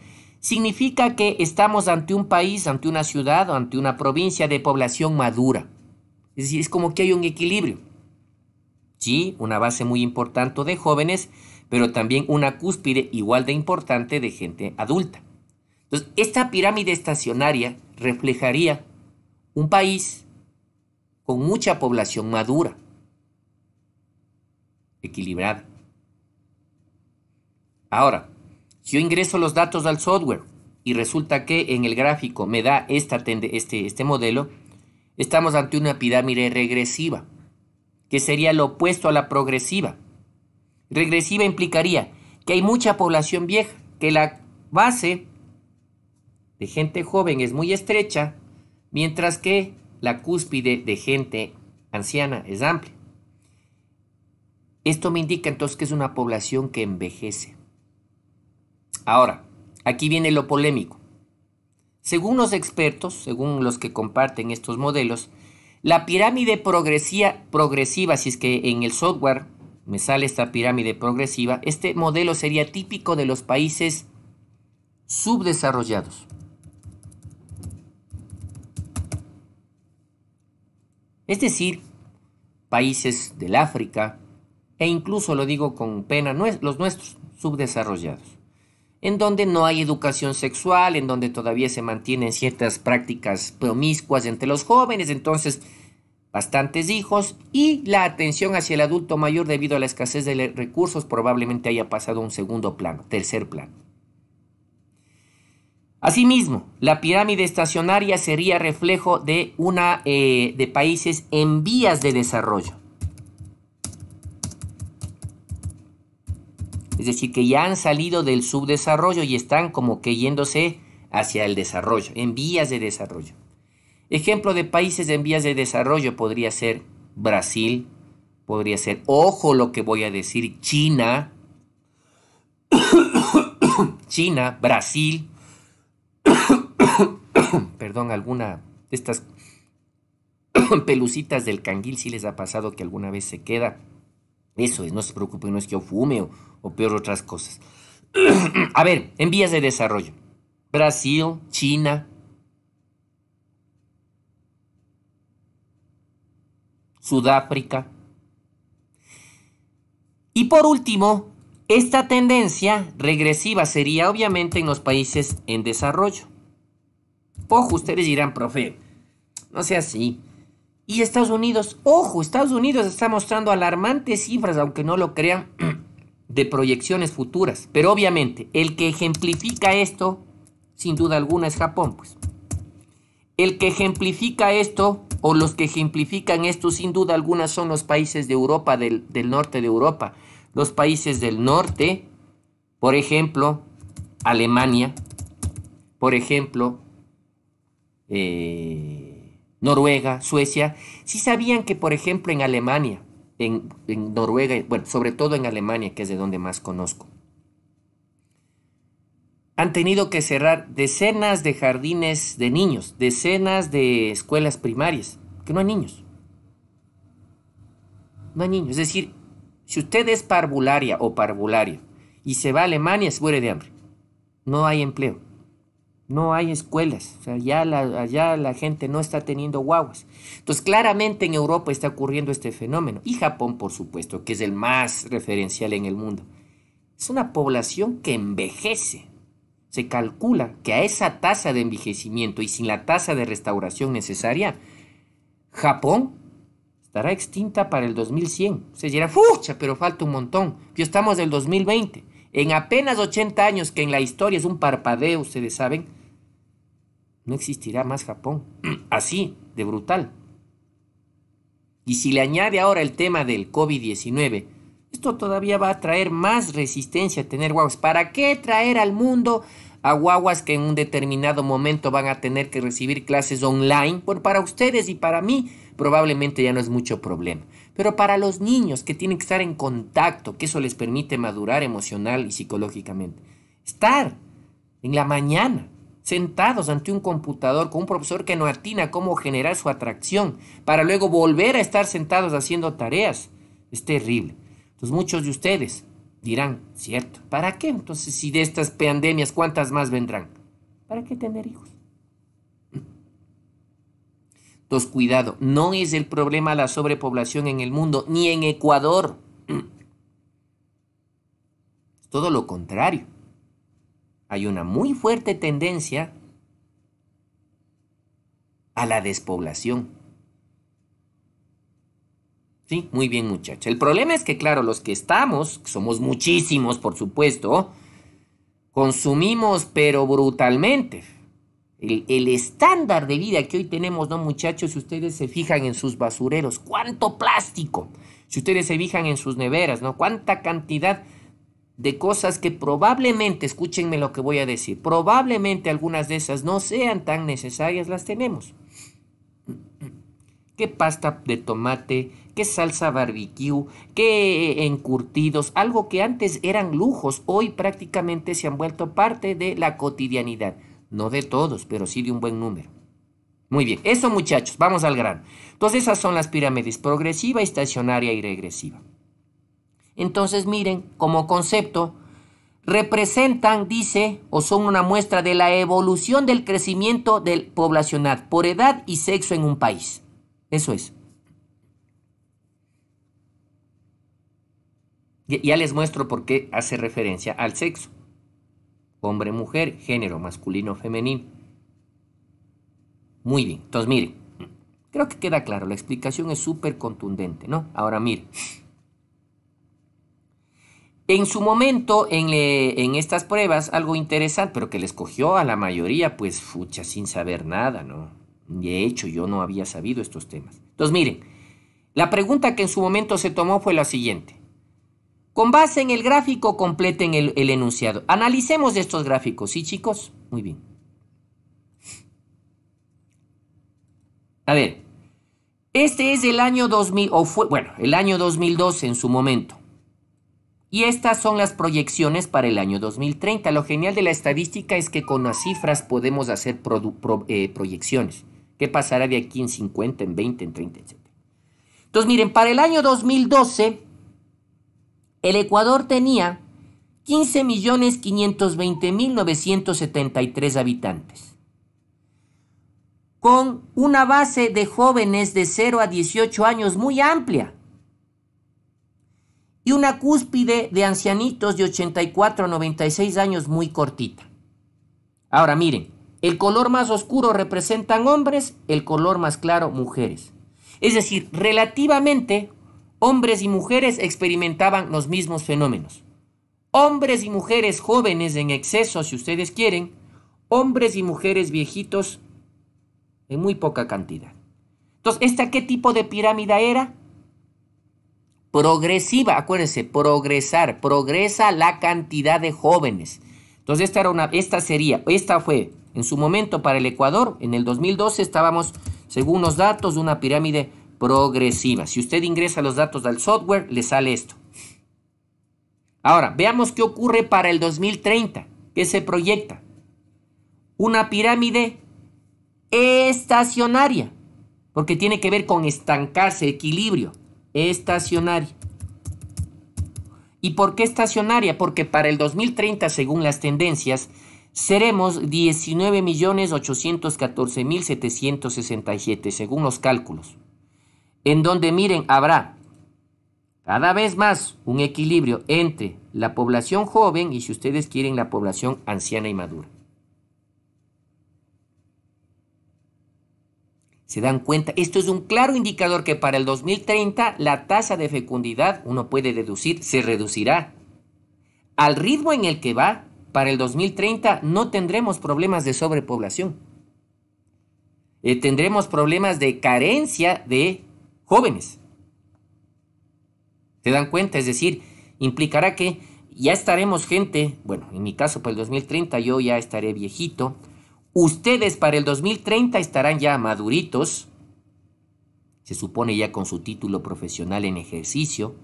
Speaker 1: significa que estamos ante un país, ante una ciudad o ante una provincia de población madura. Es decir, es como que hay un equilibrio. Sí, una base muy importante de jóvenes, pero también una cúspide igual de importante de gente adulta. Entonces, esta pirámide estacionaria reflejaría un país con mucha población madura, equilibrada. Ahora, yo ingreso los datos al software y resulta que en el gráfico me da este, este modelo. Estamos ante una pirámide regresiva, que sería lo opuesto a la progresiva. Regresiva implicaría que hay mucha población vieja, que la base de gente joven es muy estrecha, mientras que la cúspide de gente anciana es amplia. Esto me indica entonces que es una población que envejece. Ahora, aquí viene lo polémico. Según los expertos, según los que comparten estos modelos, la pirámide progresiva, si es que en el software me sale esta pirámide progresiva, este modelo sería típico de los países subdesarrollados. Es decir, países del África e incluso, lo digo con pena, los nuestros subdesarrollados en donde no hay educación sexual, en donde todavía se mantienen ciertas prácticas promiscuas entre los jóvenes, entonces bastantes hijos y la atención hacia el adulto mayor debido a la escasez de recursos probablemente haya pasado a un segundo plano, tercer plano. Asimismo, la pirámide estacionaria sería reflejo de, una, eh, de países en vías de desarrollo. Es decir, que ya han salido del subdesarrollo y están como que yéndose hacia el desarrollo, en vías de desarrollo. Ejemplo de países en vías de desarrollo podría ser Brasil, podría ser, ojo lo que voy a decir, China, <coughs> China, Brasil, <coughs> perdón, alguna de estas <coughs> pelucitas del canguil si les ha pasado que alguna vez se queda. Eso es, no se preocupen, no es que yo fume o, o peor otras cosas. <clears throat> A ver, en vías de desarrollo. Brasil, China, Sudáfrica. Y por último, esta tendencia regresiva sería obviamente en los países en desarrollo. Ojo, ustedes dirán, profe, no sea así. Y Estados Unidos, ojo, Estados Unidos está mostrando alarmantes cifras, aunque no lo crean, <clears throat> de proyecciones futuras. Pero obviamente, el que ejemplifica esto, sin duda alguna, es Japón, pues. El que ejemplifica esto, o los que ejemplifican esto, sin duda alguna, son los países de Europa, del, norte de Europa. Los países del norte, por ejemplo, Alemania, por ejemplo, eh, Noruega, Suecia, si sabían que, por ejemplo, en Alemania, en, Noruega, bueno, sobre todo en Alemania, que es de donde más conozco. Han tenido que cerrar decenas de jardines de niños, decenas de escuelas primarias, que no hay niños. No hay niños. Es decir, si usted es parvularia o parvulario y se va a Alemania, se muere de hambre. No hay empleo no hay escuelas, o sea, ya la, allá la gente no está teniendo guaguas. Entonces, claramente en Europa está ocurriendo este fenómeno, y Japón, por supuesto, que es el más referencial en el mundo. Es una población que envejece. Se calcula que a esa tasa de envejecimiento y sin la tasa de restauración necesaria, Japón estará extinta para el 2100. Se dirá, ¡fucha! Pero falta un montón. Yo estamos del 2020. En apenas 80 años, que en la historia es un parpadeo, ustedes saben, no existirá más Japón. <clears throat> Así, de brutal. Y si le añade ahora el tema del COVID-19, esto todavía va a traer más resistencia a tener guaguas. ¿Para qué traer al mundo a guaguas que en un determinado momento van a tener que recibir clases online? Bueno, para ustedes y para mí probablemente ya no es mucho problema. Pero para los niños que tienen que estar en contacto, que eso les permite madurar emocional y psicológicamente. Estar en la mañana, sentados ante un computador con un profesor que no atina cómo generar su atracción para luego volver a estar sentados haciendo tareas. Es terrible. Entonces muchos de ustedes dirán, cierto, ¿para qué? Entonces si de estas pandemias, ¿cuántas más vendrán? ¿Para qué tener hijos? Entonces cuidado, no es el problema la sobrepoblación en el mundo, ni en Ecuador. <clears throat> Es todo lo contrario hay una muy fuerte tendencia a la despoblación. Sí, muy bien muchachos. El problema es que, claro, los que estamos, somos muchísimos, por supuesto, consumimos pero brutalmente. El, el, estándar de vida que hoy tenemos, ¿no, muchachos? Si ustedes se fijan en sus basureros, ¿cuánto plástico? Si ustedes se fijan en sus neveras, ¿no? ¿Cuánta cantidad de cosas que probablemente, escúchenme lo que voy a decir, probablemente algunas de esas no sean tan necesarias, las tenemos. ¿Qué pasta de tomate? ¿Qué salsa barbecue? ¿Qué encurtidos? Algo que antes eran lujos, hoy prácticamente se han vuelto parte de la cotidianidad. No de todos, pero sí de un buen número. Muy bien, eso muchachos, vamos al gran Entonces esas son las pirámides progresiva, estacionaria y regresiva. Entonces miren, como concepto, representan, dice, o son una muestra de la evolución del crecimiento del poblacional por edad y sexo en un país. Eso es. Ya les muestro por qué hace referencia al sexo. Hombre, mujer, género, masculino, femenino. Muy bien, entonces miren, creo que queda claro, la explicación es súper contundente, ¿no? Ahora miren. En su momento, eh, en, estas pruebas, algo interesante, pero que les cogió a la mayoría, pues, fucha, sin saber nada, ¿no? De hecho, yo no había sabido estos temas. Entonces, miren, la pregunta que en su momento se tomó fue la siguiente. Con base en el gráfico, completen el, el enunciado. Analicemos estos gráficos, ¿sí, chicos? Muy bien. A ver, este es el año 2000, o fue, bueno, el año 2012 en su momento. Y estas son las proyecciones para el año 2030. Lo genial de la estadística es que con las cifras podemos hacer eh, proyecciones. ¿Qué pasará de aquí en 50, en 20, en 30, etc. Entonces, miren, para el año 2012, el Ecuador tenía 15.520.973 habitantes con una base de jóvenes de 0 a 18 años muy amplia, y una cúspide de ancianitos de 84 a 96 años muy cortita. Ahora miren, el color más oscuro representan hombres, el color más claro mujeres. Es decir, relativamente, hombres y mujeres experimentaban los mismos fenómenos. Hombres y mujeres jóvenes en exceso, si ustedes quieren, hombres y mujeres viejitos en muy poca cantidad. Entonces, ¿esta qué tipo de pirámide era? progresiva, acuérdense, progresar, progresa la cantidad de jóvenes. Entonces esta era una, esta sería, esta fue en su momento para el Ecuador, en el 2012 estábamos, según los datos, de una pirámide progresiva. Si usted ingresa los datos al software, le sale esto. Ahora, veamos qué ocurre para el 2030, que se proyecta. Una pirámide estacionaria, porque tiene que ver con estancarse, equilibrio estacionaria. ¿Y por qué estacionaria? Porque para el 2030, según las tendencias, seremos 19.814.767, según los cálculos. En donde, miren, habrá cada vez más un equilibrio entre la población joven y, si ustedes quieren, la población anciana y madura. ¿Se dan cuenta? Esto es un claro indicador que para el 2030 la tasa de fecundidad, uno puede deducir, se reducirá. Al ritmo en el que va, para el 2030 no tendremos problemas de sobrepoblación. Eh, tendremos problemas de carencia de jóvenes. ¿Se dan cuenta? Es decir, implicará que ya estaremos gente, bueno, en mi caso para el 2030 yo ya estaré viejito, Ustedes para el 2030 estarán ya maduritos, se supone ya con su título profesional en ejercicio,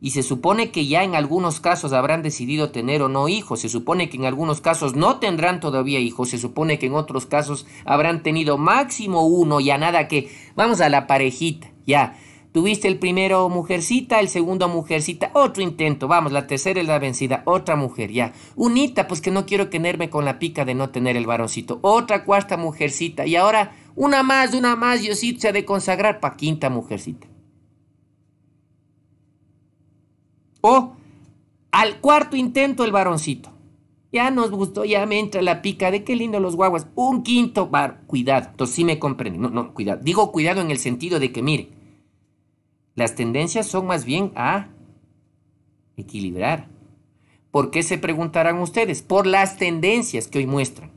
Speaker 1: y se supone que ya en algunos casos habrán decidido tener o no hijos, se supone que en algunos casos no tendrán todavía hijos, se supone que en otros casos habrán tenido máximo uno, ya nada que, vamos a la parejita, ya, Tuviste el primero mujercita, el segundo mujercita, otro intento, vamos, la tercera es la vencida, otra mujer, ya. Unita, pues que no quiero tenerme con la pica de no tener el varoncito, otra cuarta mujercita, y ahora una más, una más, Diosito se ha de consagrar para quinta mujercita. O al cuarto intento el varoncito. Ya nos gustó, ya me entra la pica de qué lindo los guaguas. Un quinto bar, cuidado, entonces sí me comprende. No, no, cuidado. Digo cuidado en el sentido de que mire... Las tendencias son más bien a equilibrar. ¿Por qué se preguntarán ustedes? Por las tendencias que hoy muestran.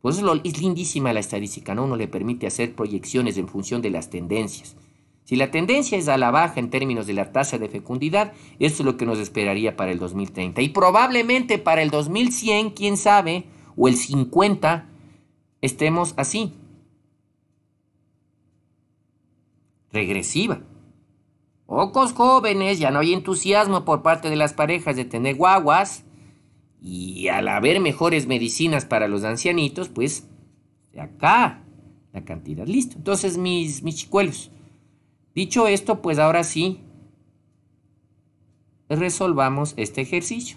Speaker 1: Pues es lindísima la estadística, ¿no? Uno le permite hacer proyecciones en función de las tendencias. Si la tendencia es a la baja en términos de la tasa de fecundidad, esto es lo que nos esperaría para el 2030. Y probablemente para el 2100, quién sabe, o el 50, estemos así. Regresiva. Pocos jóvenes ya no hay entusiasmo por parte de las parejas de tener guaguas y al haber mejores medicinas para los ancianitos, pues de acá la cantidad, listo. Entonces mis, mis chicuelos, dicho esto, pues ahora sí, resolvamos este ejercicio.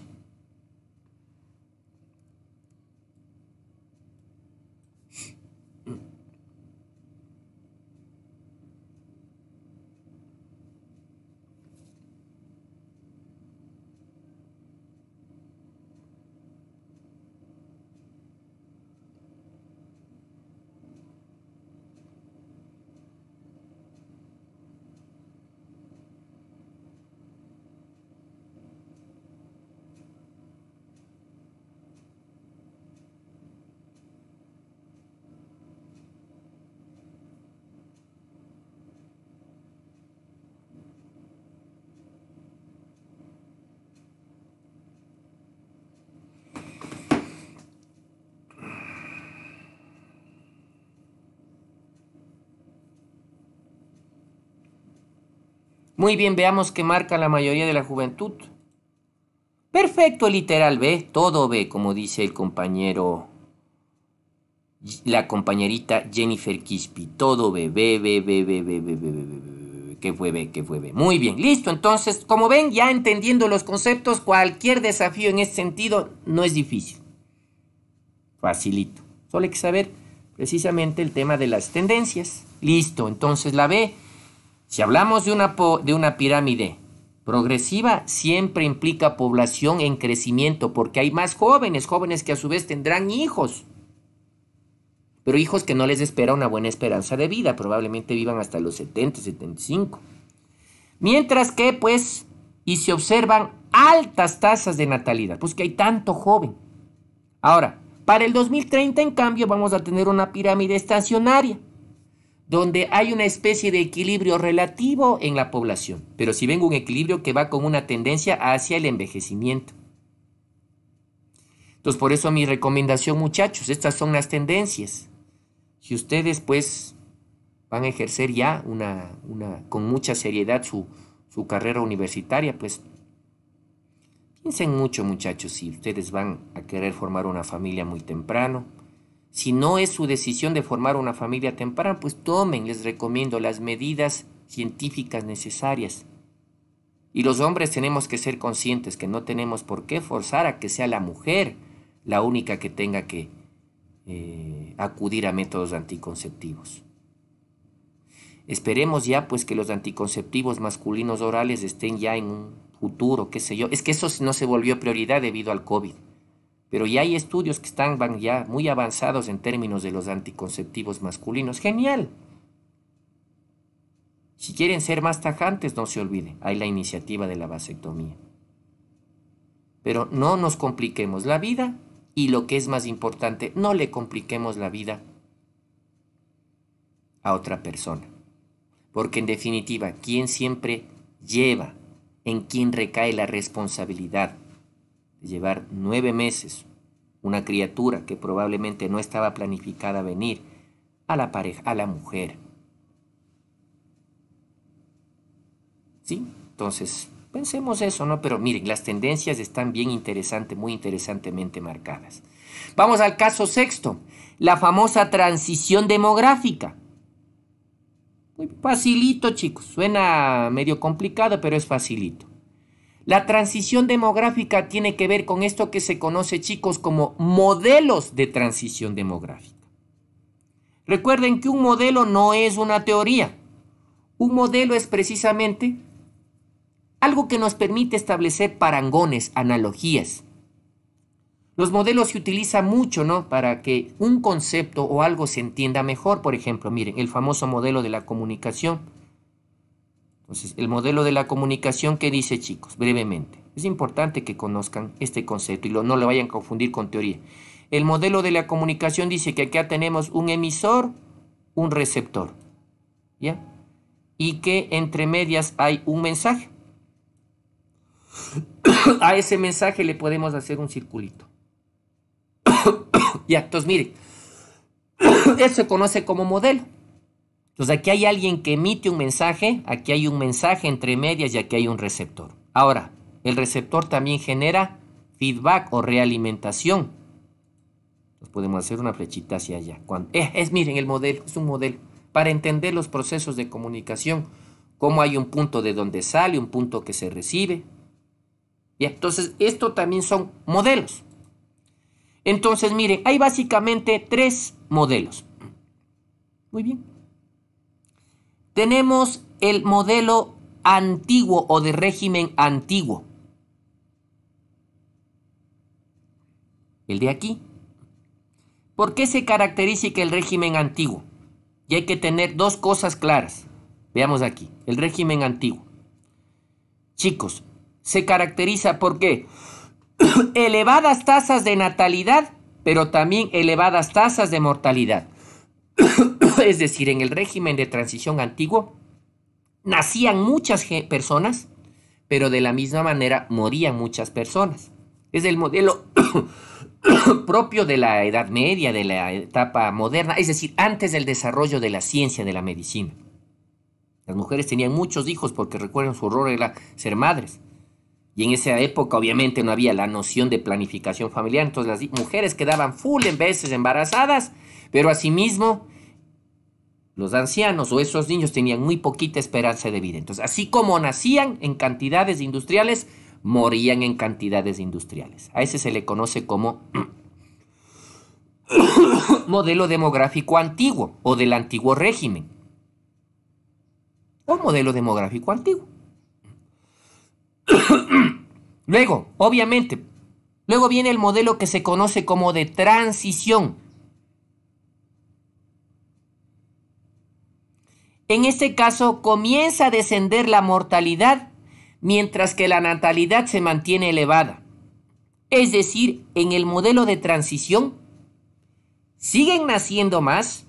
Speaker 1: Muy bien, veamos qué marca la mayoría de la juventud. Perfecto, literal ve. todo ve, como dice el compañero, la compañerita Jennifer Kispi, todo B, ve, B, B, B, B, ve, ve, ve. que fue Ve, que fue Ve. Muy bien, listo, entonces, como ven, ya entendiendo los conceptos, cualquier desafío en ese sentido no es difícil. Facilito, solo hay que saber precisamente el tema de las tendencias. Listo, entonces la ve. Si hablamos de una, de una pirámide progresiva, siempre implica población en crecimiento, porque hay más jóvenes, jóvenes que a su vez tendrán hijos. Pero hijos que no les espera una buena esperanza de vida, probablemente vivan hasta los 70, 75. Mientras que, pues, y se observan altas tasas de natalidad, pues que hay tanto joven. Ahora, para el 2030, en cambio, vamos a tener una pirámide estacionaria donde hay una especie de equilibrio relativo en la población, pero si vengo un equilibrio que va con una tendencia hacia el envejecimiento. Entonces, por eso mi recomendación, muchachos, estas son las tendencias. Si ustedes, pues, van a ejercer ya con mucha seriedad su, su carrera universitaria, pues, piensen mucho, muchachos, si ustedes van a querer formar una familia muy temprano, si no es su decisión de formar una familia temprana, pues tomen, les recomiendo, las medidas científicas necesarias. Y los hombres tenemos que ser conscientes que no tenemos por qué forzar a que sea la mujer la única que tenga que eh, acudir a métodos anticonceptivos. Esperemos ya pues que los anticonceptivos masculinos orales estén ya en un futuro, qué sé yo. Es que eso no se volvió prioridad debido al COVID pero ya hay estudios que están ya muy avanzados en términos de los anticonceptivos masculinos. Genial. Si quieren ser más tajantes, no se olvide, hay la iniciativa de la vasectomía. Pero no nos compliquemos la vida y lo que es más importante, no le compliquemos la vida a otra persona. Porque en definitiva, ¿quién siempre lleva, en quién recae la responsabilidad llevar nueve meses una criatura que probablemente no estaba planificada venir a la pareja, a la mujer. ¿Sí? Entonces, pensemos eso, ¿no? Pero miren, las tendencias están bien interesantes, muy interesantemente marcadas. Vamos al caso sexto, la famosa transición demográfica. Muy facilito, chicos. Suena medio complicado, pero es facilito. La transición demográfica tiene que ver con esto que se conoce, chicos, como modelos de transición demográfica. Recuerden que un modelo no es una teoría. Un modelo es precisamente algo que nos permite establecer parangones, analogías. Los modelos se utilizan mucho, ¿no? Para que un concepto o algo se entienda mejor. Por ejemplo, miren, el famoso modelo de la comunicación entonces, el modelo de la comunicación que dice, chicos, brevemente. Es importante que conozcan este concepto y lo, no lo vayan a confundir con teoría. El modelo de la comunicación dice que acá tenemos un emisor, un receptor. ¿Ya? Y que entre medias hay un mensaje. <coughs> a ese mensaje le podemos hacer un circulito. <coughs> ya, entonces miren, <coughs> eso se conoce como modelo. Entonces aquí hay alguien que emite un mensaje, aquí hay un mensaje entre medias y aquí hay un receptor. Ahora, el receptor también genera feedback o realimentación. Entonces podemos hacer una flechita hacia allá. Eh, es, miren, el modelo es un modelo para entender los procesos de comunicación. Cómo hay un punto de donde sale, un punto que se recibe. Y entonces esto también son modelos. Entonces, miren, hay básicamente tres modelos. Muy bien. Tenemos el modelo antiguo o de régimen antiguo. El de aquí. ¿Por qué se caracteriza el régimen antiguo? Y hay que tener dos cosas claras. Veamos aquí, el régimen antiguo. Chicos, se caracteriza porque <coughs> elevadas tasas de natalidad, pero también elevadas tasas de mortalidad. <coughs> <laughs> es decir, en el régimen de transición antiguo, nacían muchas personas, pero de la misma manera morían muchas personas. Es el modelo <coughs> propio de la Edad Media, de la etapa moderna, es decir, antes del desarrollo de la ciencia de la medicina. Las mujeres tenían muchos hijos porque recuerden su horror era ser madres. Y en esa época obviamente no había la noción de planificación familiar, entonces las mujeres quedaban full en veces embarazadas, pero asimismo los ancianos o esos niños tenían muy poquita esperanza de vida. Entonces, así como nacían en cantidades industriales, morían en cantidades industriales. A ese se le conoce como <coughs> modelo demográfico antiguo o del antiguo régimen. O modelo demográfico antiguo. <coughs> luego, obviamente, luego viene el modelo que se conoce como de transición En este caso, comienza a descender la mortalidad, mientras que la natalidad se mantiene elevada. Es decir, en el modelo de transición, siguen naciendo más,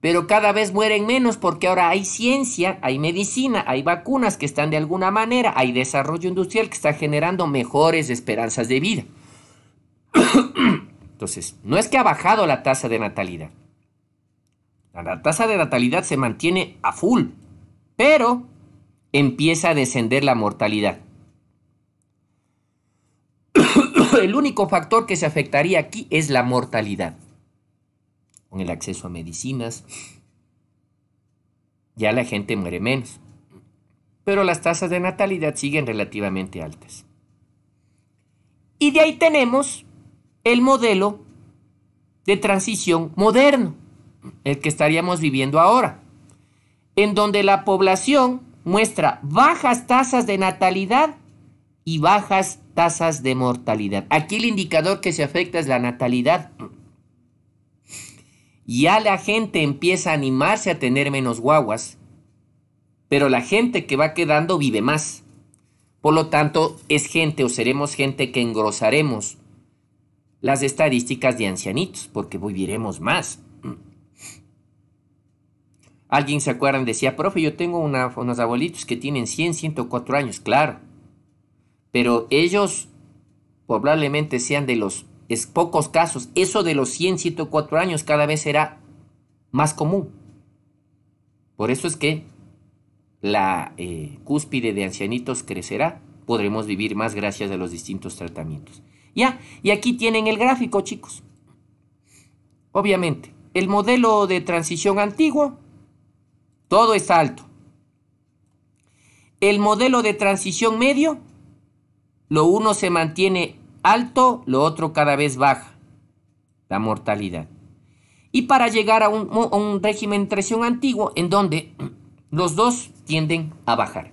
Speaker 1: pero cada vez mueren menos porque ahora hay ciencia, hay medicina, hay vacunas que están de alguna manera, hay desarrollo industrial que está generando mejores esperanzas de vida. <coughs> Entonces, no es que ha bajado la tasa de natalidad, la tasa de natalidad se mantiene a full, pero empieza a descender la mortalidad. <coughs> El único factor que se afectaría aquí es la mortalidad. Con el acceso a medicinas, ya la gente muere menos. Pero las tasas de natalidad siguen relativamente altas. Y de ahí tenemos el modelo de transición moderno el que estaríamos viviendo ahora, en donde la población muestra bajas tasas de natalidad y bajas tasas de mortalidad. Aquí el indicador que se afecta es la natalidad. Ya la gente empieza a animarse a tener menos guaguas, pero la gente que va quedando vive más. Por lo tanto, es gente o seremos gente que engrosaremos las estadísticas de ancianitos, porque viviremos más. Alguien se acuerdan, decía, profe, yo tengo una, unos abuelitos que tienen 100, 104 años, claro. Pero ellos probablemente sean de los pocos casos. Eso de los 100, 104 años cada vez será más común. Por eso es que la eh, cúspide de ancianitos crecerá. Podremos vivir más gracias a los distintos tratamientos. Ya, y aquí tienen el gráfico, chicos. Obviamente, el modelo de transición antiguo todo es alto. El modelo de transición medio, lo uno se mantiene alto, lo otro cada vez baja, la mortalidad. Y para llegar a un, régimen de transición antiguo en donde <clears throat> los dos tienden a bajar.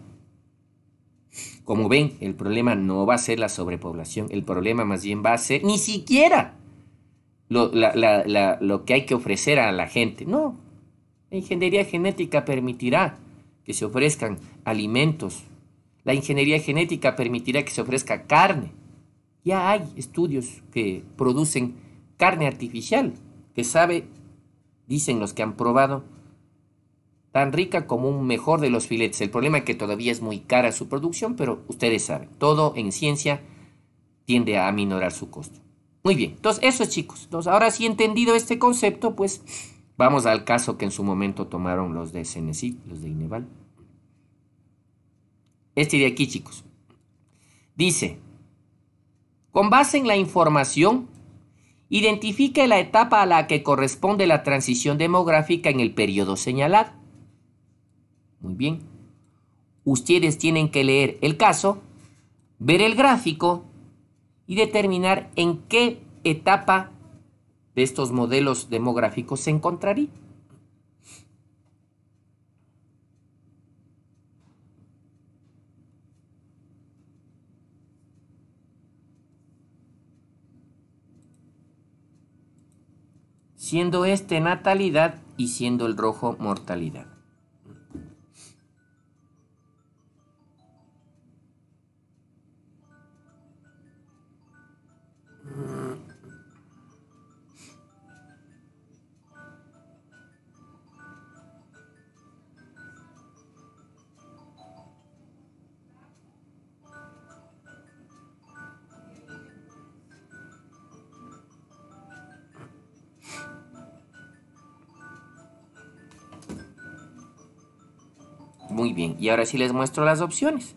Speaker 1: Como ven, el problema no va a ser la sobrepoblación, el problema más bien va a ser ni siquiera lo, que hay que ofrecer a la gente. No, la ingeniería genética permitirá que se ofrezcan alimentos. La ingeniería genética permitirá que se ofrezca carne. Ya hay estudios que producen carne artificial, que sabe, dicen los que han probado, tan rica como un mejor de los filetes. El problema es que todavía es muy cara su producción, pero ustedes saben, todo en ciencia tiende a aminorar su costo. Muy bien, entonces eso chicos, entonces, ahora sí entendido este concepto, pues Vamos al caso que en su momento tomaron los de CNSI, los de Ineval. Este de aquí, chicos. Dice, con base en la información, identifique la etapa a la que corresponde la transición demográfica en el periodo señalado. Muy bien. Ustedes tienen que leer el caso, ver el gráfico y determinar en qué etapa de estos modelos demográficos se encontraría. siendo este natalidad y siendo el rojo mortalidad. Muy bien, y ahora sí les muestro las opciones.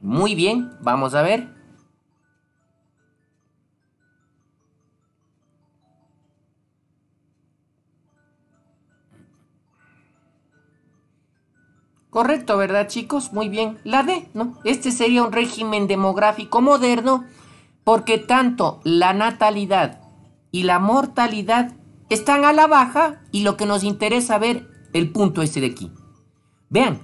Speaker 1: Muy bien, vamos a ver. Correcto, ¿verdad, chicos? Muy bien. La D, ¿no? Este sería un régimen demográfico moderno porque tanto la natalidad y la mortalidad están a la baja y lo que nos interesa ver el punto este de aquí. Vean,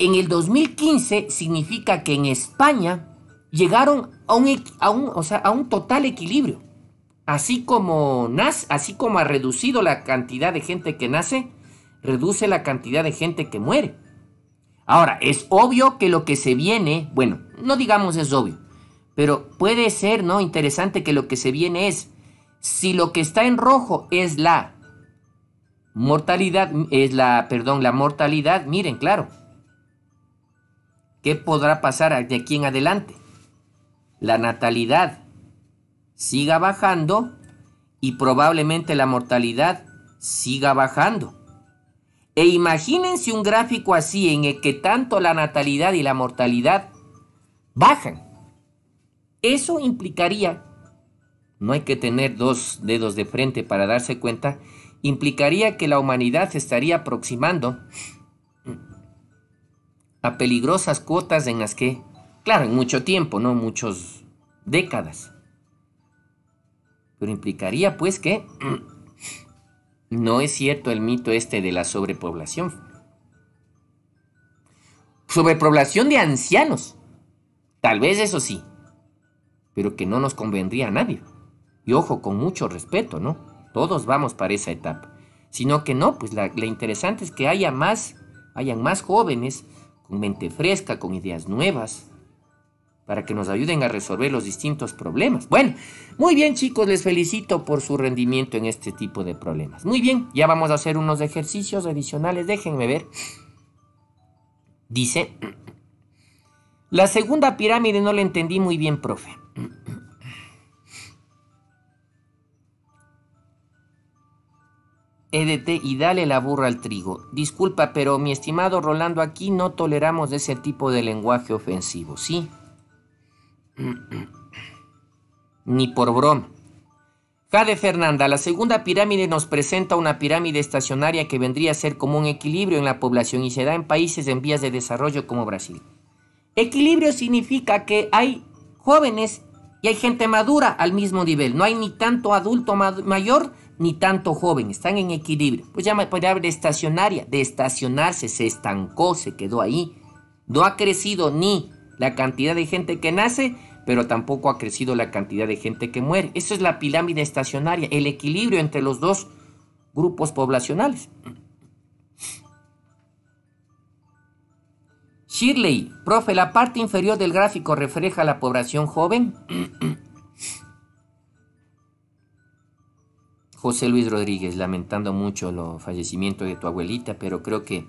Speaker 1: en el 2015 significa que en España llegaron a un, o a un total equilibrio. Así como, así como ha reducido la cantidad de gente que nace, reduce la cantidad de gente que muere. Ahora, es obvio que lo que se viene, bueno, no digamos es obvio, pero puede ser, ¿no? Interesante que lo que se viene es, si lo que está en rojo es la mortalidad, es la, perdón, la mortalidad, miren, claro, ¿qué podrá pasar de aquí en adelante? La natalidad siga bajando y probablemente la mortalidad siga bajando. E imagínense un gráfico así en el que tanto la natalidad y la mortalidad bajan. Eso implicaría, no hay que tener dos dedos de frente para darse cuenta, implicaría que la humanidad se estaría aproximando a peligrosas cuotas en las que, claro, en mucho tiempo, no muchas décadas, pero implicaría pues que no es cierto el mito este de la sobrepoblación. Sobrepoblación de ancianos. Tal vez eso sí. Pero que no nos convendría a nadie. Y ojo, con mucho respeto, ¿no? Todos vamos para esa etapa. Sino que no, pues lo interesante es que haya más, hayan más jóvenes con mente fresca, con ideas nuevas, para que nos ayuden a resolver los distintos problemas. Bueno, muy bien chicos, les felicito por su rendimiento en este tipo de problemas. Muy bien, ya vamos a hacer unos ejercicios adicionales, déjenme ver. Dice, la segunda pirámide no la entendí muy bien, profe. EDT y dale la burra al trigo. Disculpa, pero mi estimado Rolando, aquí no toleramos ese tipo de lenguaje ofensivo, ¿sí? <clears throat> Ni por broma. Jade Fernanda, la segunda pirámide nos presenta una pirámide estacionaria que vendría a ser como un equilibrio en la población y se da en países en vías de desarrollo como Brasil. Equilibrio significa que hay jóvenes y hay gente madura al mismo nivel. No hay ni tanto adulto mayor ni tanto joven. Están en equilibrio. Pues ya me podría de estacionaria, de estacionarse, se estancó, se quedó ahí. No ha crecido ni la cantidad de gente que nace, pero tampoco ha crecido la cantidad de gente que muere. ...esa es la pirámide estacionaria, el equilibrio entre los dos grupos poblacionales. Shirley, profe, la parte inferior del gráfico refleja la población joven. <clears throat> José Luis Rodríguez, lamentando mucho el fallecimiento de tu abuelita, pero creo que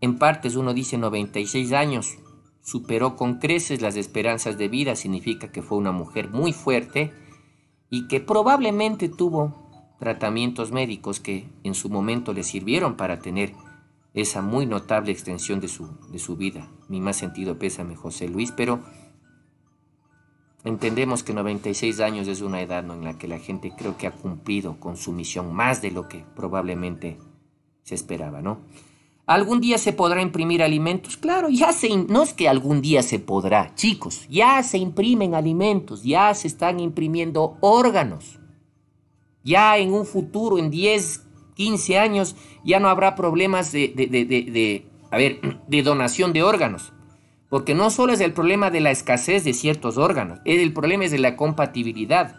Speaker 1: en partes uno dice 96 años, superó con creces las esperanzas de vida, significa que fue una mujer muy fuerte y que probablemente tuvo tratamientos médicos que en su momento le sirvieron para tener esa muy notable extensión de su, vida. Mi más sentido pésame, José Luis, pero entendemos que 96 años es una edad en la que la gente creo que ha cumplido con su misión más de lo que probablemente se esperaba, ¿no? ¿Algún día se podrá imprimir alimentos? Claro, ya se no es que algún día se podrá, chicos, ya se imprimen alimentos, ya se están imprimiendo órganos. Ya en un futuro, en 10, 15 años, ya no habrá problemas de, de, de, <clears throat> de donación de órganos. Porque no solo es el problema de la escasez de ciertos órganos, el problema es de la compatibilidad.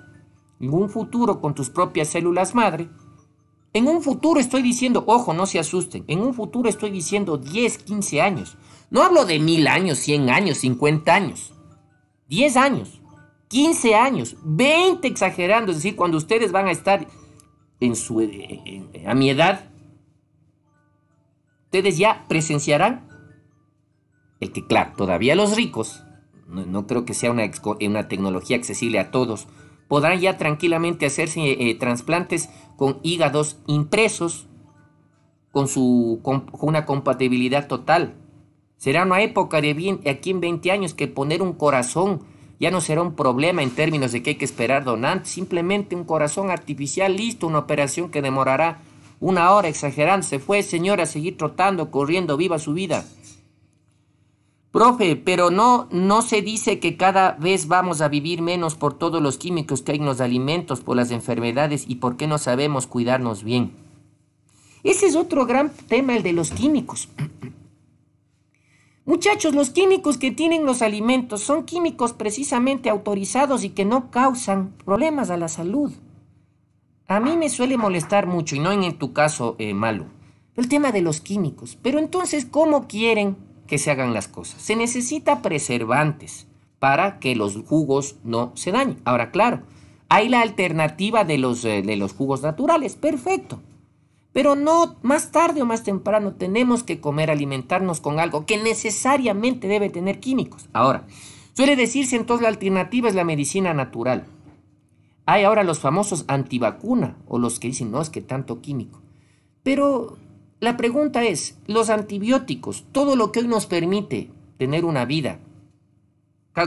Speaker 1: En un futuro con tus propias células madre, en un futuro estoy diciendo, ojo, no se asusten, en un futuro estoy diciendo 10, 15 años. No hablo de mil años, 100 años, 50 años. 10 años, 15 años, 20 exagerando, es decir, cuando ustedes van a estar en su, eh, eh, a mi edad, ustedes ya presenciarán el que, claro, todavía los ricos, no, creo que sea eh, una tecnología accesible a todos, podrán ya tranquilamente hacerse eh, trasplantes con hígados impresos con, su, con, una compatibilidad total. Será una época de bien, aquí en 20 años que poner un corazón ya no será un problema en términos de que hay que esperar donantes, simplemente un corazón artificial listo, una operación que demorará una hora exagerando. Se fue, señora, a seguir trotando, corriendo, viva su vida. Profe, pero no, no se dice que cada vez vamos a vivir menos por todos los químicos que hay en los alimentos, por las enfermedades y por qué no sabemos cuidarnos bien. Ese es otro gran tema, el de los químicos. <clears throat> Muchachos, los químicos que tienen los alimentos son químicos precisamente autorizados y que no causan problemas a la salud. A mí me suele molestar mucho, y no en tu caso, eh, Malo, el tema de los químicos. Pero entonces, ¿cómo quieren que se hagan las cosas. Se necesita preservantes para que los jugos no se dañen. Ahora, claro, hay la alternativa de los, eh, de los jugos naturales, perfecto. Pero no, más tarde o más temprano tenemos que comer, alimentarnos con algo que necesariamente debe tener químicos. Ahora, suele decirse entonces la alternativa es la medicina natural. Hay ahora los famosos antivacuna o los que dicen, no, es que tanto químico. Pero la pregunta es, los antibióticos, todo lo que hoy nos permite tener una vida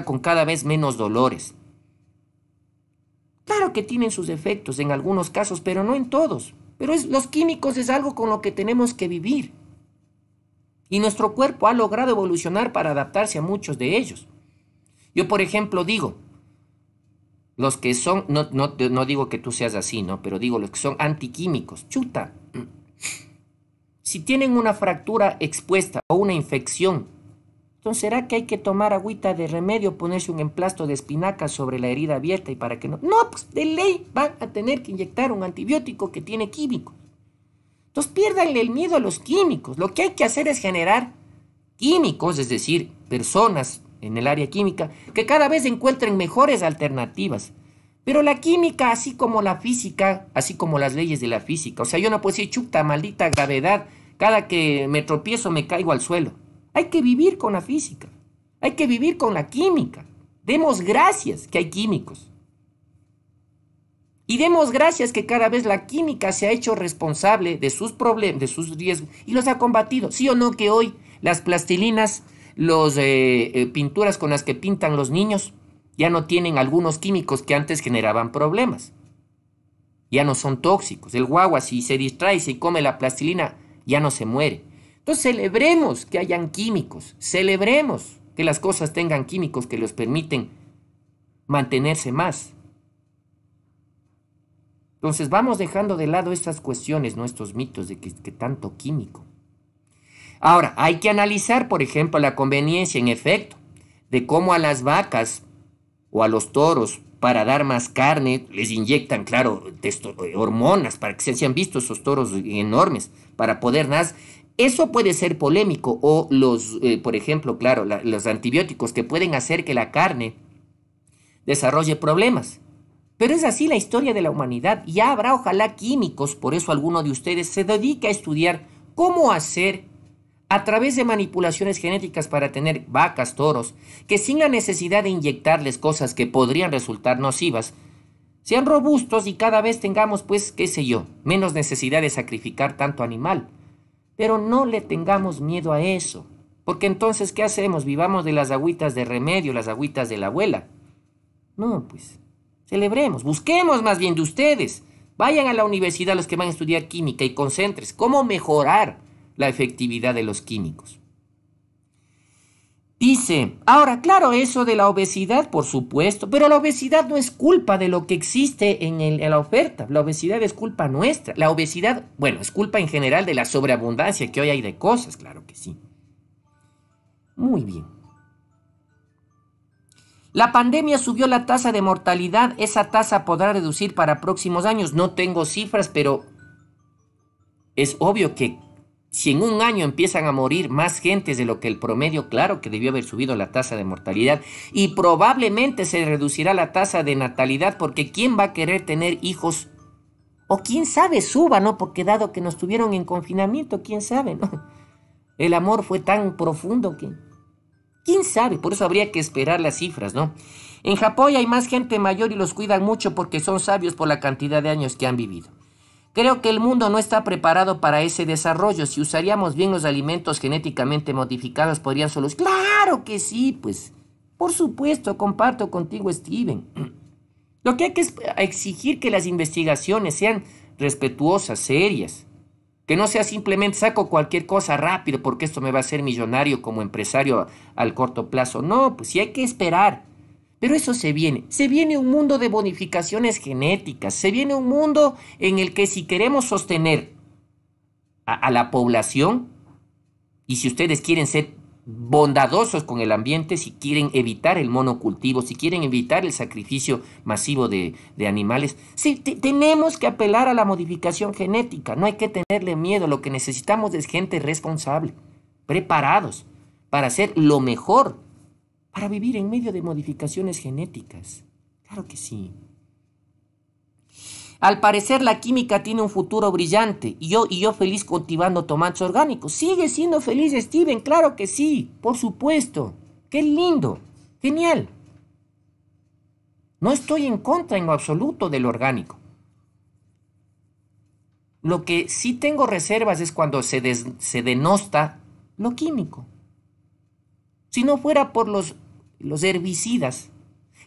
Speaker 1: con cada vez menos dolores. Claro que tienen sus efectos en algunos casos, pero no en todos. Pero los químicos es algo con lo que tenemos que vivir. Y nuestro cuerpo ha logrado evolucionar para adaptarse a muchos de ellos. Yo, por ejemplo, digo, los que son, no, digo que tú seas así, ¿no? Pero digo, los que son antiquímicos, chuta, si tienen una fractura expuesta o una infección, entonces será que hay que tomar agüita de remedio, ponerse un emplasto de espinaca sobre la herida abierta y para que no... No, pues de ley van a tener que inyectar un antibiótico que tiene químicos. Entonces piérdanle el miedo a los químicos. Lo que hay que hacer es generar químicos, es decir, personas en el área química, que cada vez encuentren mejores alternativas. Pero la química, así como la física, así como las leyes de la física, o sea, yo no puedo decir chuta, maldita gravedad, cada que me tropiezo me caigo al suelo. Hay que vivir con la física, hay que vivir con la química. Demos gracias que hay químicos. Y demos gracias que cada vez la química se ha hecho responsable de sus problemas, de sus riesgos, y los ha combatido. Sí o no que hoy las plastilinas, las eh, eh, pinturas con las que pintan los niños, ya no tienen algunos químicos que antes generaban problemas. Ya no son tóxicos. El guagua, si se distrae y se come la plastilina, ya no se muere. Entonces celebremos que hayan químicos, celebremos que las cosas tengan químicos que les permiten mantenerse más. Entonces vamos dejando de lado estas cuestiones, nuestros mitos de que, tanto químico. Ahora, hay que analizar, por ejemplo, la conveniencia en efecto de cómo a las vacas o a los toros para dar más carne les inyectan, claro, eh, hormonas para que se sean vistos esos toros enormes para poder nas. Eso puede ser polémico o los, eh, por ejemplo, claro, los antibióticos que pueden hacer que la carne desarrolle problemas. Pero es así la historia de la humanidad. Ya habrá ojalá químicos, por eso alguno de ustedes se dedica a estudiar cómo hacer a través de manipulaciones genéticas para tener vacas, toros, que sin la necesidad de inyectarles cosas que podrían resultar nocivas, sean robustos y cada vez tengamos, pues, qué sé yo, menos necesidad de sacrificar tanto animal. Pero no le tengamos miedo a eso, porque entonces, ¿qué hacemos? Vivamos de las agüitas de remedio, las agüitas de la abuela. No, pues, celebremos, busquemos más bien de ustedes. Vayan a la universidad los que van a estudiar química y concentres. cómo mejorar la efectividad de los químicos. Dice, ahora claro, eso de la obesidad, por supuesto, pero la obesidad no es culpa de lo que existe en, la oferta, la obesidad es culpa nuestra, la obesidad, bueno, es culpa en general de la sobreabundancia que hoy hay de cosas, claro que sí. Muy bien. La pandemia subió la tasa de mortalidad, esa tasa podrá reducir para próximos años, no tengo cifras, pero es obvio que si en un año empiezan a morir más gentes de lo que el promedio, claro que debió haber subido la tasa de mortalidad y probablemente se reducirá la tasa de natalidad porque ¿quién va a querer tener hijos? O quién sabe suba, ¿no? Porque dado que nos tuvieron en confinamiento, quién sabe, ¿no? <laughs> El amor fue tan profundo que... ¿Quién sabe? Por eso habría que esperar las cifras, ¿no? En Japón hay más gente mayor y los cuidan mucho porque son sabios por la cantidad de años que han vivido. Creo que el mundo no está preparado para ese desarrollo. Si usaríamos bien los alimentos genéticamente modificados, podrían solucionar. ¡Claro que sí! Pues, por supuesto, comparto contigo, Steven. <clears throat> Lo que hay que es eh, exigir que las investigaciones sean respetuosas, serias. Que no sea simplemente saco cualquier cosa rápido porque esto me va a hacer millonario como empresario al corto plazo. No, pues sí hay que esperar. Pero eso se viene. Se viene un mundo de bonificaciones genéticas. Se viene un mundo en el que si queremos sostener a, la población, y si ustedes quieren ser bondadosos con el ambiente, si quieren evitar el monocultivo, si quieren evitar el sacrificio masivo de, animales, sí, tenemos que apelar a la modificación genética. No hay que tenerle miedo. Lo que necesitamos es gente responsable, preparados para hacer lo mejor para vivir en medio de modificaciones genéticas. Claro que sí. Al parecer la química tiene un futuro brillante y yo, y yo feliz cultivando tomates orgánicos. Sigue siendo feliz Steven, claro que sí, por supuesto. Qué lindo, genial. No estoy en contra en lo absoluto del orgánico. Lo que sí tengo reservas es cuando se, se denosta lo químico si no fuera por los, los herbicidas.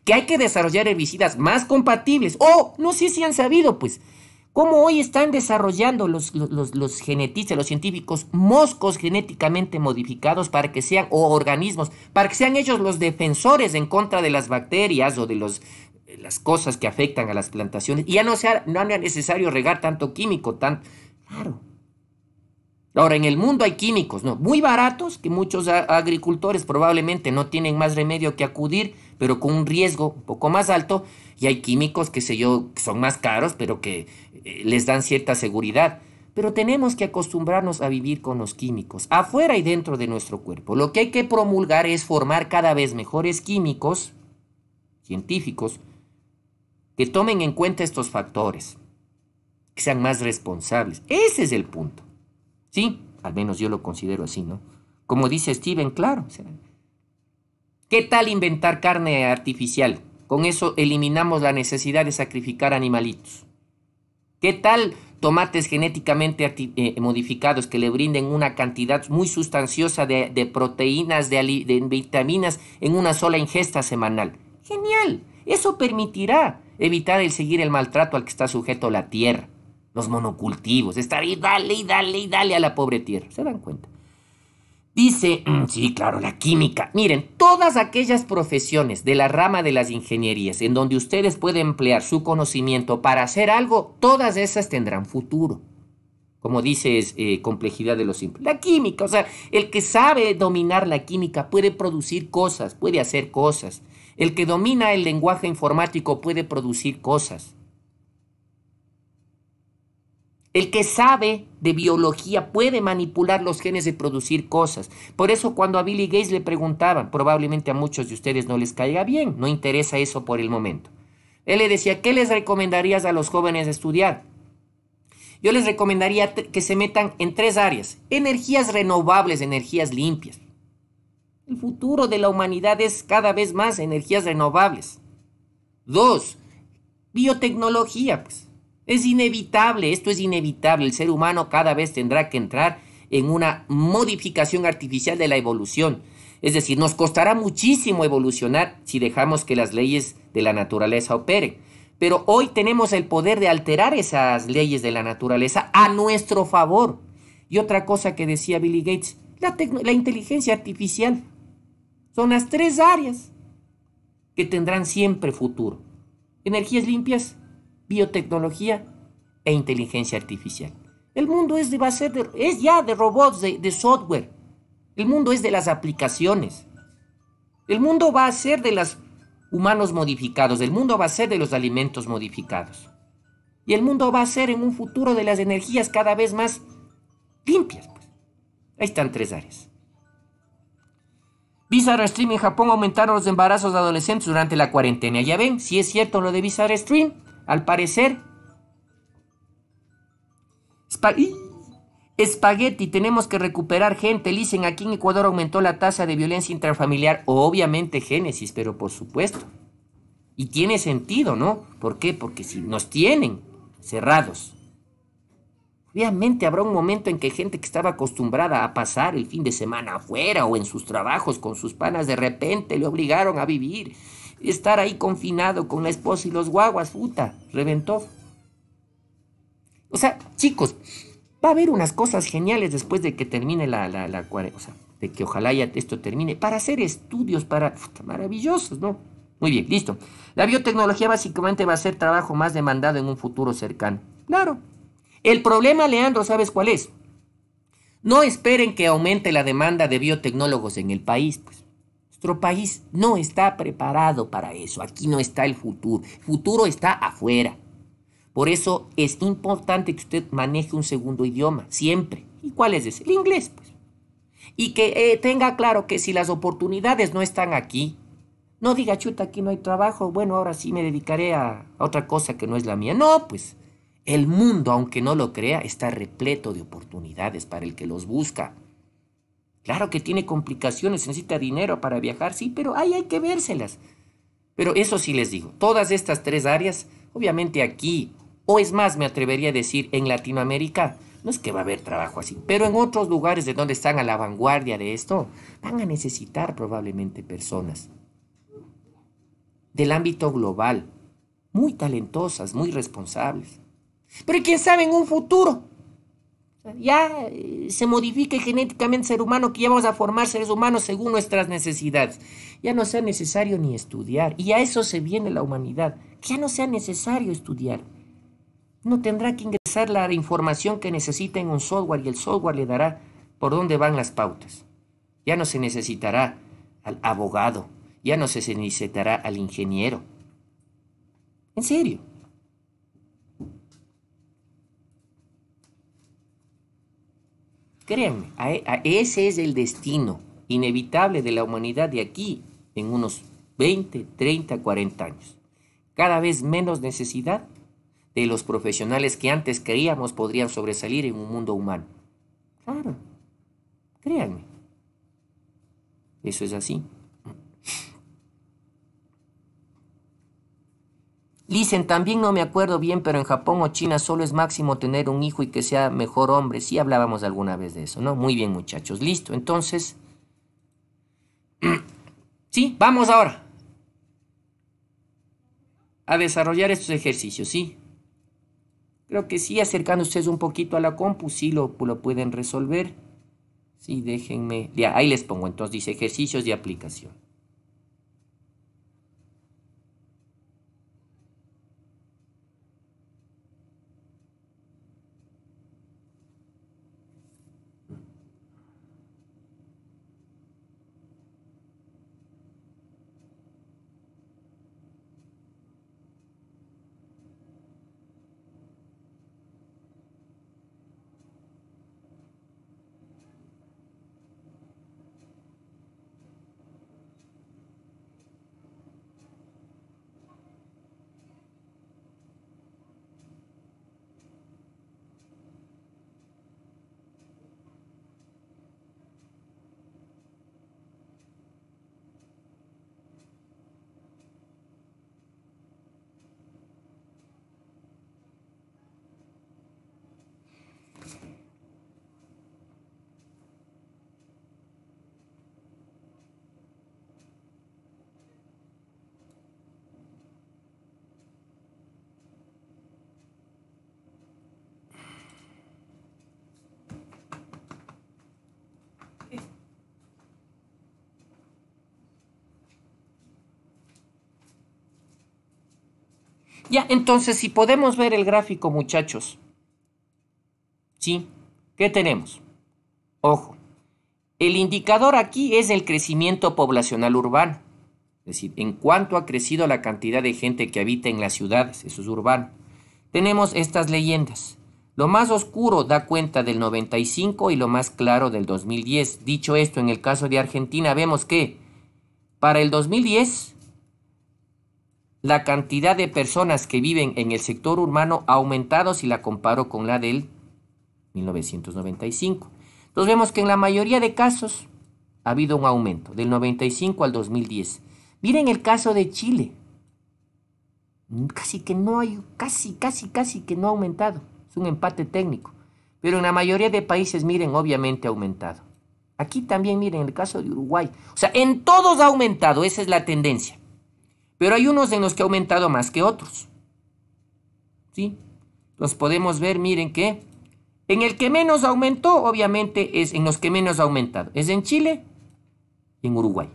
Speaker 1: Que hay que desarrollar herbicidas más compatibles. o oh, no sé si han sabido, pues, cómo hoy están desarrollando los, los, los genetistas, los científicos, moscos genéticamente modificados para que sean, o organismos, para que sean ellos los defensores en contra de las bacterias o de los, las cosas que afectan a las plantaciones. Y ya no, sea, no necesario regar tanto químico, tan... Claro, Ahora, en el mundo hay químicos, ¿no? Muy baratos, que muchos agricultores probablemente no tienen más remedio que acudir, pero con un riesgo un poco más alto. Y hay químicos, que sé yo, que son más caros, pero que eh, les dan cierta seguridad. Pero tenemos que acostumbrarnos a vivir con los químicos, afuera y dentro de nuestro cuerpo. Lo que hay que promulgar es formar cada vez mejores químicos, científicos, que tomen en cuenta estos factores, que sean más responsables. Ese es el punto. Sí, al menos yo lo considero así, ¿no? Como dice Steven, claro. ¿Qué tal inventar carne artificial? Con eso eliminamos la necesidad de sacrificar animalitos. ¿Qué tal tomates genéticamente eh, modificados que le brinden una cantidad muy sustanciosa de, proteínas, de, de vitaminas en una sola ingesta semanal? Genial. Eso permitirá evitar el seguir el maltrato al que está sujeto la tierra los monocultivos, estar ahí, dale y dale y dale a la pobre tierra. ¿Se dan cuenta? Dice, <clears throat> sí, claro, la química. Miren, todas aquellas profesiones de la rama de las ingenierías en donde ustedes pueden emplear su conocimiento para hacer algo, todas esas tendrán futuro. Como dice eh, complejidad de lo simple. La química, o sea, el que sabe dominar la química puede producir cosas, puede hacer cosas. El que domina el lenguaje informático puede producir cosas. El que sabe de biología puede manipular los genes y producir cosas. Por eso cuando a Billy Gates le preguntaban, probablemente a muchos de ustedes no les caiga bien, no interesa eso por el momento. Él le decía, ¿qué les recomendarías a los jóvenes estudiar? Yo les recomendaría que se metan en tres áreas. Energías renovables, energías limpias. El futuro de la humanidad es cada vez más energías renovables. Dos, biotecnología, pues es inevitable, esto es inevitable. El ser humano cada vez tendrá que entrar en una modificación artificial de la evolución. Es decir, nos costará muchísimo evolucionar si dejamos que las leyes de la naturaleza operen. Pero hoy tenemos el poder de alterar esas leyes de la naturaleza a nuestro favor. Y otra cosa que decía Billy Gates, la, la inteligencia artificial. Son las tres áreas que tendrán siempre futuro. Energías limpias, biotecnología e inteligencia artificial. El mundo es, de, va a ser es ya de robots, de, de software. El mundo es de las aplicaciones. El mundo va a ser de los humanos modificados. El mundo va a ser de los alimentos modificados. Y el mundo va a ser en un futuro de las energías cada vez más limpias. Pues. Ahí están tres áreas. Bizarre Stream en Japón aumentaron los embarazos de adolescentes durante la cuarentena. Ya ven, si es cierto lo de Bizarre Stream, al parecer. spaghetti tenemos que recuperar gente. dicen aquí en Ecuador aumentó la tasa de violencia intrafamiliar. Obviamente Génesis, pero por supuesto. Y tiene sentido, ¿no? ¿Por qué? Porque si nos tienen cerrados. Obviamente habrá un momento en que gente que estaba acostumbrada a pasar el fin de semana afuera o en sus trabajos con sus panas de repente le obligaron a vivir estar ahí confinado con la esposa y los guaguas, puta, reventó. O sea, chicos, va a haber unas cosas geniales después de que termine la, la, o sea, de que ojalá ya esto termine, para hacer estudios, para, maravillosos, ¿no? Muy bien, listo. La biotecnología básicamente va a ser trabajo más demandado en un futuro cercano. Claro. El problema, Leandro, ¿sabes cuál es? No esperen que aumente la demanda de biotecnólogos en el país, pues. Nuestro país no está preparado para eso. Aquí no está el futuro. El futuro está afuera. Por eso es importante que usted maneje un segundo idioma, siempre. ¿Y cuál es ese? El inglés, pues. Y que eh, tenga claro que si las oportunidades no están aquí, no diga, chuta, aquí no hay trabajo, bueno, ahora sí me dedicaré a otra cosa que no es la mía. No, pues. El mundo, aunque no lo crea, está repleto de oportunidades para el que los busca. Claro que tiene complicaciones, necesita dinero para viajar, sí, pero ahí hay que vérselas. Pero eso sí les digo, todas estas tres áreas, obviamente aquí, o es más, me atrevería a decir, en Latinoamérica, no es que va a haber trabajo así, pero en otros lugares de donde están a la vanguardia de esto, van a necesitar probablemente personas del ámbito global, muy talentosas, muy responsables. Pero quién sabe en un futuro, ya eh, se modifique genéticamente el ser humano, que ya vamos a formar seres humanos según nuestras necesidades. Ya no sea necesario ni estudiar. Y a eso se viene la humanidad. ya no sea necesario estudiar. No tendrá que ingresar la información que necesita en un software y el software le dará por dónde van las pautas. Ya no se necesitará al abogado, ya no se necesitará al ingeniero. En serio. Créanme, mm. e, ese es el destino inevitable de la humanidad de aquí en unos 20, 30, 40 años. Cada vez menos necesidad de los profesionales que antes creíamos podrían sobresalir en un mundo humano. Claro, créanme. Eso es así. Dicen, también no me acuerdo bien, pero en Japón o China solo es máximo tener un hijo y que sea mejor hombre. Sí hablábamos alguna vez de eso, ¿no? Muy bien, muchachos. Listo, entonces... <clears throat> Sí, vamos ahora. A desarrollar estos ejercicios, ¿sí? Creo que sí, acercando ustedes un poquito a la compu, sí lo, lo pueden resolver. Sí, déjenme... ahí les pongo, entonces dice ejercicios de aplicación. Ya, entonces si podemos ver el gráfico, muchachos. ¿Sí? ¿Qué tenemos? Ojo, el indicador aquí es el crecimiento poblacional urbano. Es decir, en cuanto ha crecido la cantidad de gente que habita en las ciudades, eso es urbano. Tenemos estas leyendas. Lo más oscuro da cuenta del 95 y lo más claro del 2010. Dicho esto, en el caso de Argentina vemos que para el 2010 la cantidad de personas que viven en el sector urbano ha aumentado si la comparo con la del 1995. Entonces vemos que en la mayoría de casos ha habido un aumento, del 95 al 2010. Miren el caso de Chile. Casi que no hay, casi, casi, casi que no ha aumentado. Es un empate técnico. Pero en la mayoría de países, miren, obviamente ha aumentado. Aquí también, miren, el caso de Uruguay. O sea, en todos ha aumentado, esa es la tendencia. Pero hay unos en los que ha aumentado más que otros. ¿Sí? Los podemos ver, miren que en el que menos aumentó, obviamente, es en los que menos ha aumentado. Es en Chile en Uruguay.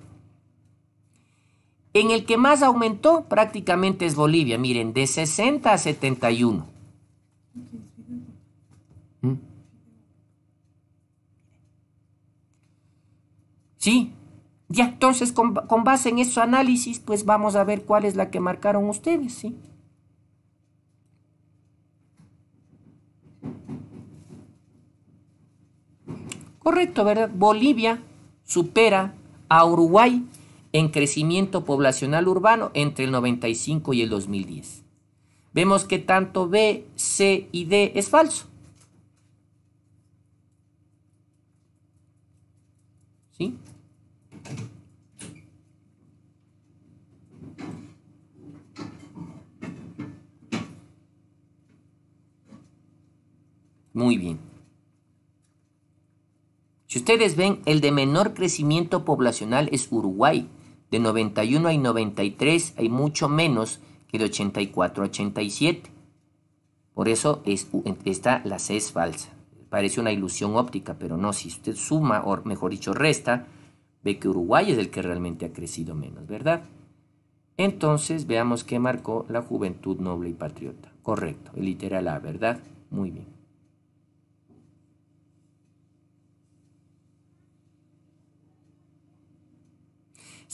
Speaker 1: En el que más aumentó prácticamente es Bolivia, miren, de 60 a 71. ¿Mm? ¿Sí? Ya entonces, con, base en ese análisis, pues vamos a ver cuál es la que marcaron ustedes, ¿sí? Correcto, ¿verdad? Bolivia supera a Uruguay en crecimiento poblacional urbano entre el 95 y el 2010. Vemos que tanto B, C y D es falso. Muy bien. Si ustedes ven, el de menor crecimiento poblacional es Uruguay. De 91 a 93, hay mucho menos que de 84 a 87. Por eso es, esta la C es falsa. Parece una ilusión óptica, pero no, si usted suma, o mejor dicho, resta, ve que Uruguay es el que realmente ha crecido menos, ¿verdad? Entonces veamos qué marcó la juventud noble y patriota. Correcto, el literal A, ¿verdad? Muy bien.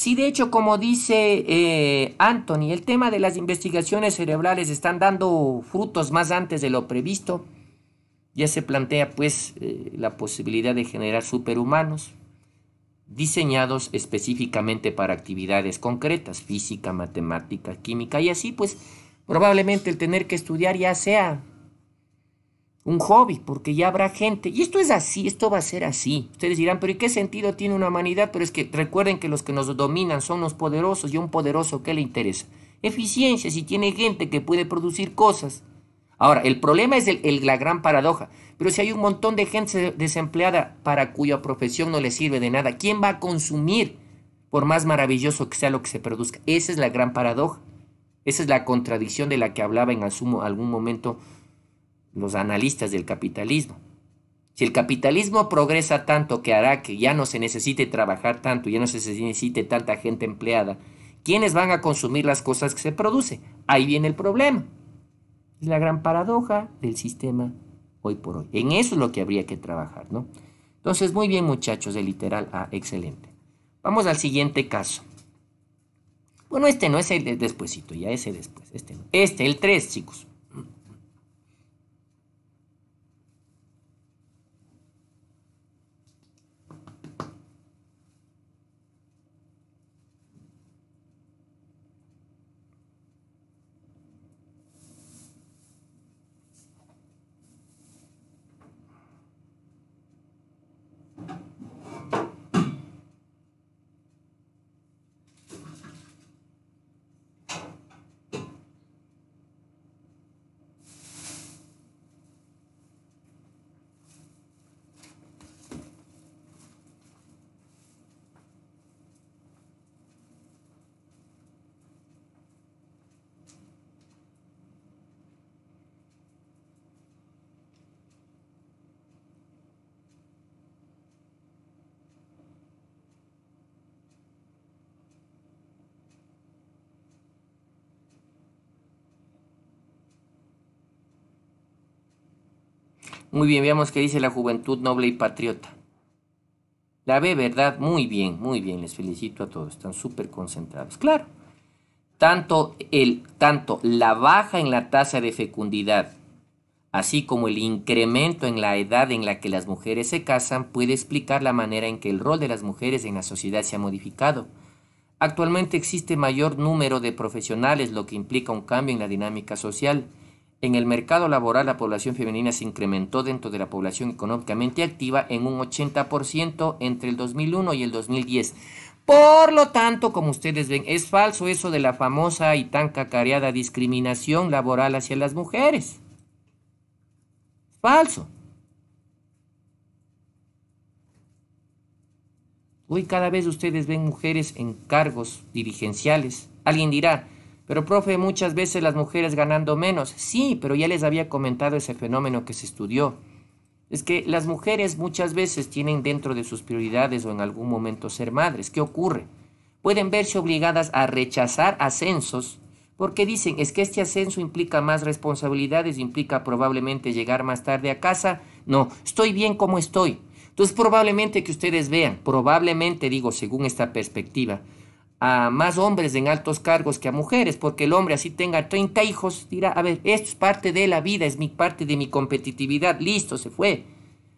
Speaker 1: Si de hecho, como dice eh, Anthony, el tema de las investigaciones cerebrales están dando frutos más antes de lo previsto. Ya se plantea pues eh, la posibilidad de generar superhumanos diseñados específicamente para actividades concretas, física, matemática, química y así pues probablemente el tener que estudiar ya sea un hobby, porque ya habrá gente. Y esto es así, esto va a ser así. Ustedes dirán, pero ¿y qué sentido tiene una humanidad? Pero es que recuerden que los que nos dominan son los poderosos y a un poderoso, ¿qué le interesa? Eficiencia, si tiene gente que puede producir cosas. Ahora, el problema es el, la gran paradoja. Pero si hay un montón de gente desempleada para cuya profesión no le sirve de nada, ¿quién va a consumir por más maravilloso que sea lo que se produzca? Esa es la gran paradoja. Esa es la contradicción de la que hablaba en algún momento los analistas del capitalismo. Si el capitalismo progresa tanto que hará que ya no se necesite trabajar tanto, ya no se necesite tanta gente empleada, ¿quiénes van a consumir las cosas que se producen? Ahí viene el problema. Es la gran paradoja del sistema hoy por hoy. En eso es lo que habría que trabajar, ¿no? Entonces, muy bien muchachos, de literal a ah, excelente. Vamos al siguiente caso. Bueno, este no es el despuésito, ya ese después, este no. Este, el 3, chicos. Muy bien, veamos qué dice la juventud noble y patriota. La ve, ¿verdad? Muy bien, muy bien, les felicito a todos, están súper concentrados. Claro, tanto, el, tanto la baja en la tasa de fecundidad, así como el incremento en la edad en la que las mujeres se casan, puede explicar la manera en que el rol de las mujeres en la sociedad se ha modificado. Actualmente existe mayor número de profesionales, lo que implica un cambio en la dinámica social. En el mercado laboral, la población femenina se incrementó dentro de la población económicamente activa en un 80% entre el 2001 y el 2010. Por lo tanto, como ustedes ven, es falso eso de la famosa y tan cacareada discriminación laboral hacia las mujeres. Falso. Hoy cada vez ustedes ven mujeres en cargos dirigenciales. Alguien dirá, pero, profe, muchas veces las mujeres ganando menos. Sí, pero ya les había comentado ese fenómeno que se estudió. Es que las mujeres muchas veces tienen dentro de sus prioridades o en algún momento ser madres. ¿Qué ocurre? Pueden verse obligadas a rechazar ascensos porque dicen, es que este ascenso implica más responsabilidades, implica probablemente llegar más tarde a casa. No, estoy bien como estoy. Entonces probablemente que ustedes vean, probablemente digo según esta perspectiva, a más hombres en altos cargos que a mujeres, porque el hombre así tenga 30 hijos, dirá, a ver, esto es parte de la vida, es mi parte de mi competitividad, listo, se fue.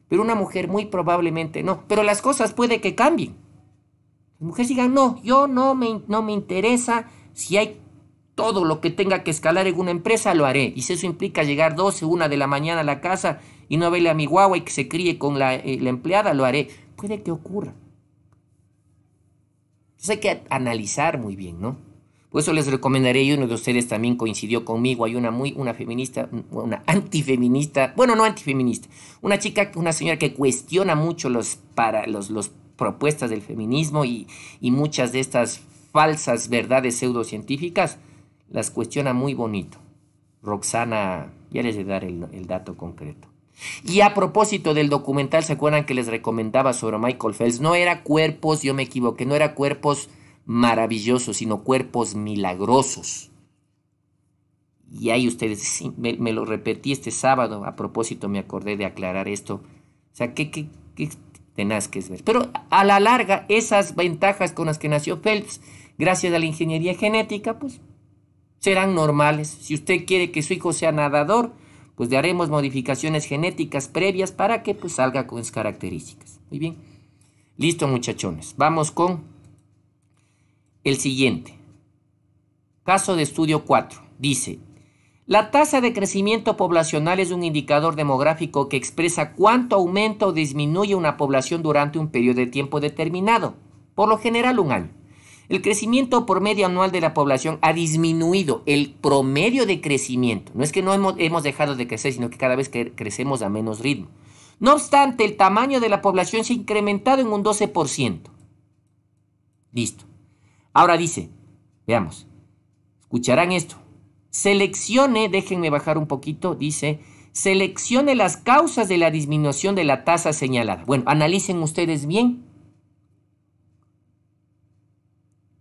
Speaker 1: Pero una mujer muy probablemente no. Pero las cosas puede que cambien. Las mujeres digan, no, yo no me, no me interesa, si hay todo lo que tenga que escalar en una empresa, lo haré. Y si eso implica llegar 12, 1 de la mañana a la casa y no verle a mi guagua y que se críe con la, eh, la empleada, lo haré. Puede que ocurra. Entonces hay que analizar muy bien, ¿no? Por eso les recomendaré, y uno de ustedes también coincidió conmigo, hay una muy, una feminista, una antifeminista, bueno, no antifeminista, una chica, una señora que cuestiona mucho los, para, los, propuestas del feminismo y, y muchas de estas falsas verdades pseudocientíficas, las cuestiona muy bonito. Roxana, ya les a dar el dato concreto. Y a propósito del documental, ¿se acuerdan que les recomendaba sobre Michael Phelps? No era cuerpos, yo me equivoqué, no era cuerpos maravillosos, sino cuerpos milagrosos. Y ahí ustedes, me, lo repetí este sábado, a propósito me acordé de aclarar esto. O sea, qué, qué, tenaz que es ver. Pero a la larga, esas ventajas con las que nació Phelps, gracias a la ingeniería genética, pues serán normales. Si usted quiere que su hijo sea nadador, pues le haremos modificaciones genéticas previas para que pues salga con esas características. Muy bien. Listo muchachones. Vamos con el siguiente. Caso de estudio 4. Dice, la tasa de crecimiento poblacional es un indicador demográfico que expresa cuánto aumenta o disminuye una población durante un periodo de tiempo determinado, por lo general un año. El crecimiento por medio anual de la población ha disminuido. El promedio de crecimiento. No es que no hemos, hemos dejado de crecer, sino que cada vez que crecemos a menos ritmo. No obstante, el tamaño de la población se ha incrementado en un 12%. Listo. Ahora dice, veamos, escucharán esto. Seleccione, déjenme bajar un poquito, dice, seleccione las causas de la disminución de la tasa señalada. Bueno, analicen ustedes bien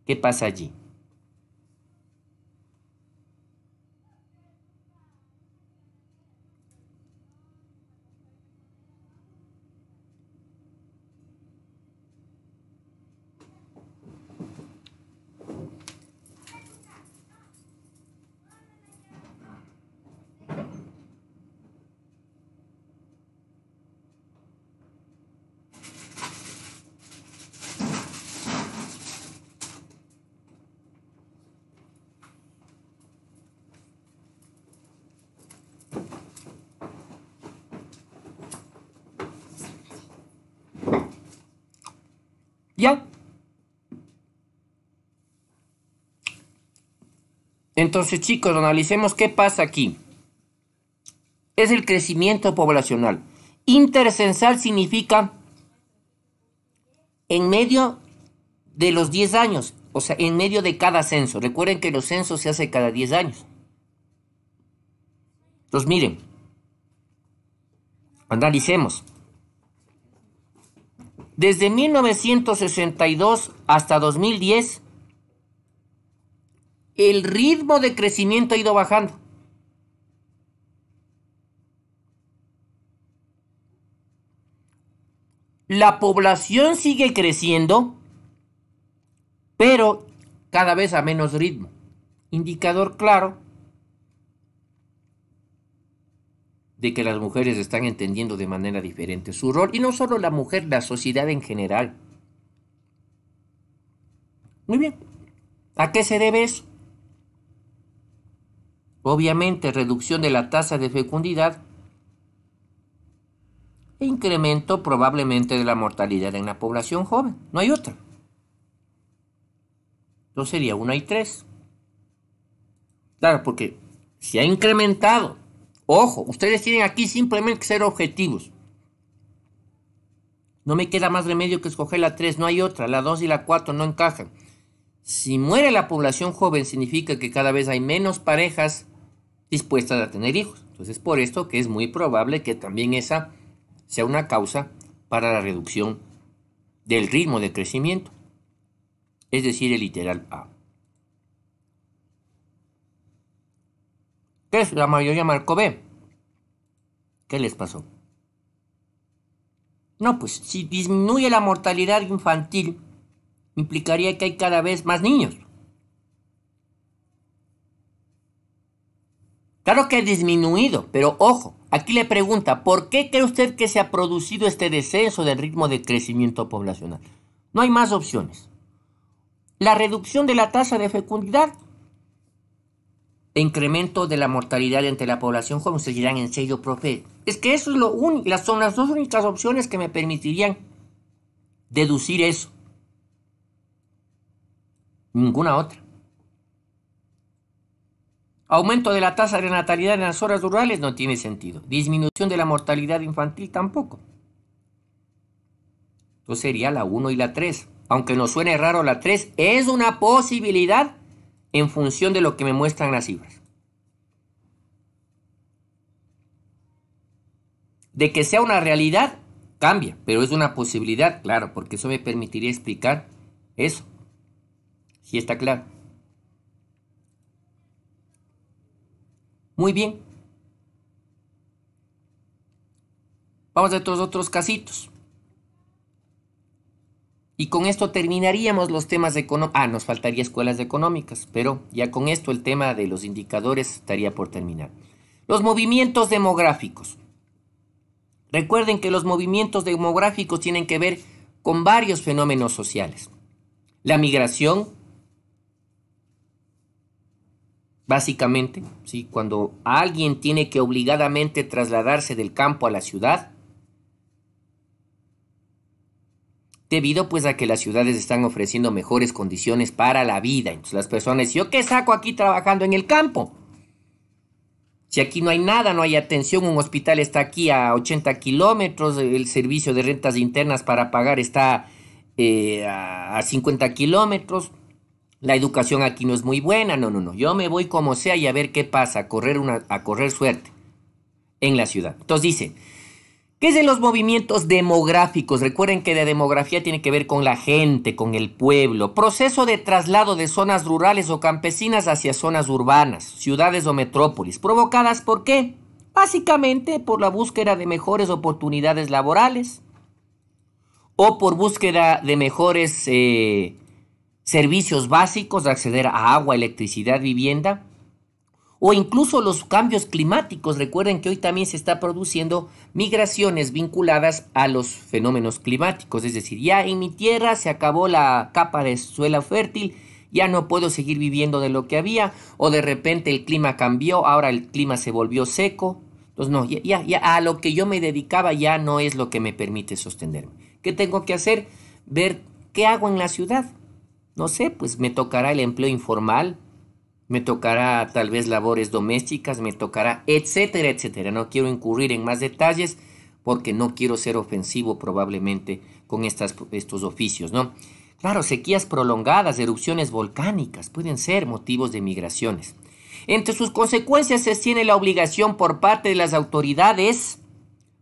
Speaker 1: ¿Qué pasa allí? Entonces, chicos, analicemos qué pasa aquí. Es el crecimiento poblacional. Intercensal significa en medio de los 10 años, o sea, en medio de cada censo. Recuerden que los censos se hacen cada 10 años. Entonces, miren, analicemos. Desde 1962 hasta 2010, el ritmo de crecimiento ha ido bajando. La población sigue creciendo, pero cada vez a menos ritmo. Indicador claro de que las mujeres están entendiendo de manera diferente su rol, y no solo la mujer, la sociedad en general. Muy bien, ¿a qué se debe eso? Obviamente, reducción de la tasa de fecundidad e incremento probablemente de la mortalidad en la población joven. No hay otra. Entonces sería uno y tres. Claro, porque se ha incrementado Ojo, ustedes tienen aquí simplemente que ser objetivos. No me queda más remedio que escoger la 3, no hay otra. La 2 y la 4 no encajan. Si muere la población joven significa que cada vez hay menos parejas dispuestas a tener hijos. Entonces por esto que es muy probable que también esa sea una causa para la reducción del ritmo de crecimiento. Es decir, el literal A. es la mayoría Marco B. ¿Qué les pasó? No, pues si disminuye la mortalidad infantil, implicaría que hay cada vez más niños. Claro que ha disminuido, pero ojo, aquí le pregunta, ¿por qué cree usted que se ha producido este descenso del ritmo de crecimiento poblacional? No hay más opciones. La reducción de la tasa de fecundidad incremento de la mortalidad entre la población joven. Se dirán, en sello profe, es que eso es lo único, las son las dos únicas opciones que me permitirían deducir eso. Ninguna otra. Aumento de la tasa de natalidad en las horas rurales no tiene sentido. Disminución de la mortalidad infantil tampoco. Entonces sería la 1 y la 3. Aunque nos suene raro, la 3 es una posibilidad en función de lo que me muestran las cifras. De que sea una realidad, cambia, pero es una posibilidad, claro, porque eso me permitiría explicar eso. Si está claro. Muy bien. Vamos a estos otros casitos. Y con esto terminaríamos los temas económicos. Ah, nos faltaría escuelas económicas, pero ya con esto el tema de los indicadores estaría por terminar. Los movimientos demográficos. Recuerden que los movimientos demográficos tienen que ver con varios fenómenos sociales. La migración, básicamente, ¿sí? cuando alguien tiene que obligadamente trasladarse del campo a la ciudad, debido pues a que las ciudades están ofreciendo mejores condiciones para la vida. Entonces las personas, ¿yo qué saco aquí trabajando en el campo? Si aquí no hay nada, no hay atención, un hospital está aquí a 80 kilómetros, el servicio de rentas internas para pagar está eh, a 50 kilómetros, la educación aquí no es muy buena, no, no, no, yo me voy como sea y a ver qué pasa, correr, una, a correr suerte en la ciudad. Entonces dice, ¿Qué es de los movimientos demográficos. Recuerden que la demografía tiene que ver con la gente, con el pueblo. Proceso de traslado de zonas rurales o campesinas hacia zonas urbanas, ciudades o metrópolis. ¿Provocadas por qué? Básicamente por la búsqueda de mejores oportunidades laborales o por búsqueda de mejores eh, servicios básicos, acceder a agua, electricidad, vivienda o incluso los cambios climáticos. Recuerden que hoy también se está produciendo migraciones vinculadas a los fenómenos climáticos, es decir, ya en mi tierra se acabó la capa de suela fértil, ya no puedo seguir viviendo de lo que había, o de repente el clima cambió, ahora el clima se volvió seco. Entonces, no, ya, ya a lo que yo me dedicaba ya no es lo que me permite sostenerme. ¿Qué tengo que hacer? Ver qué hago en la ciudad. No sé, pues me tocará el empleo informal, me tocará tal vez labores domésticas, me tocará, etcétera, etcétera. No quiero incurrir en más detalles porque no quiero ser ofensivo probablemente con estas, estos oficios, ¿no? Claro, sequías prolongadas, erupciones volcánicas pueden ser motivos de migraciones. Entre sus consecuencias se tiene la obligación por parte de las autoridades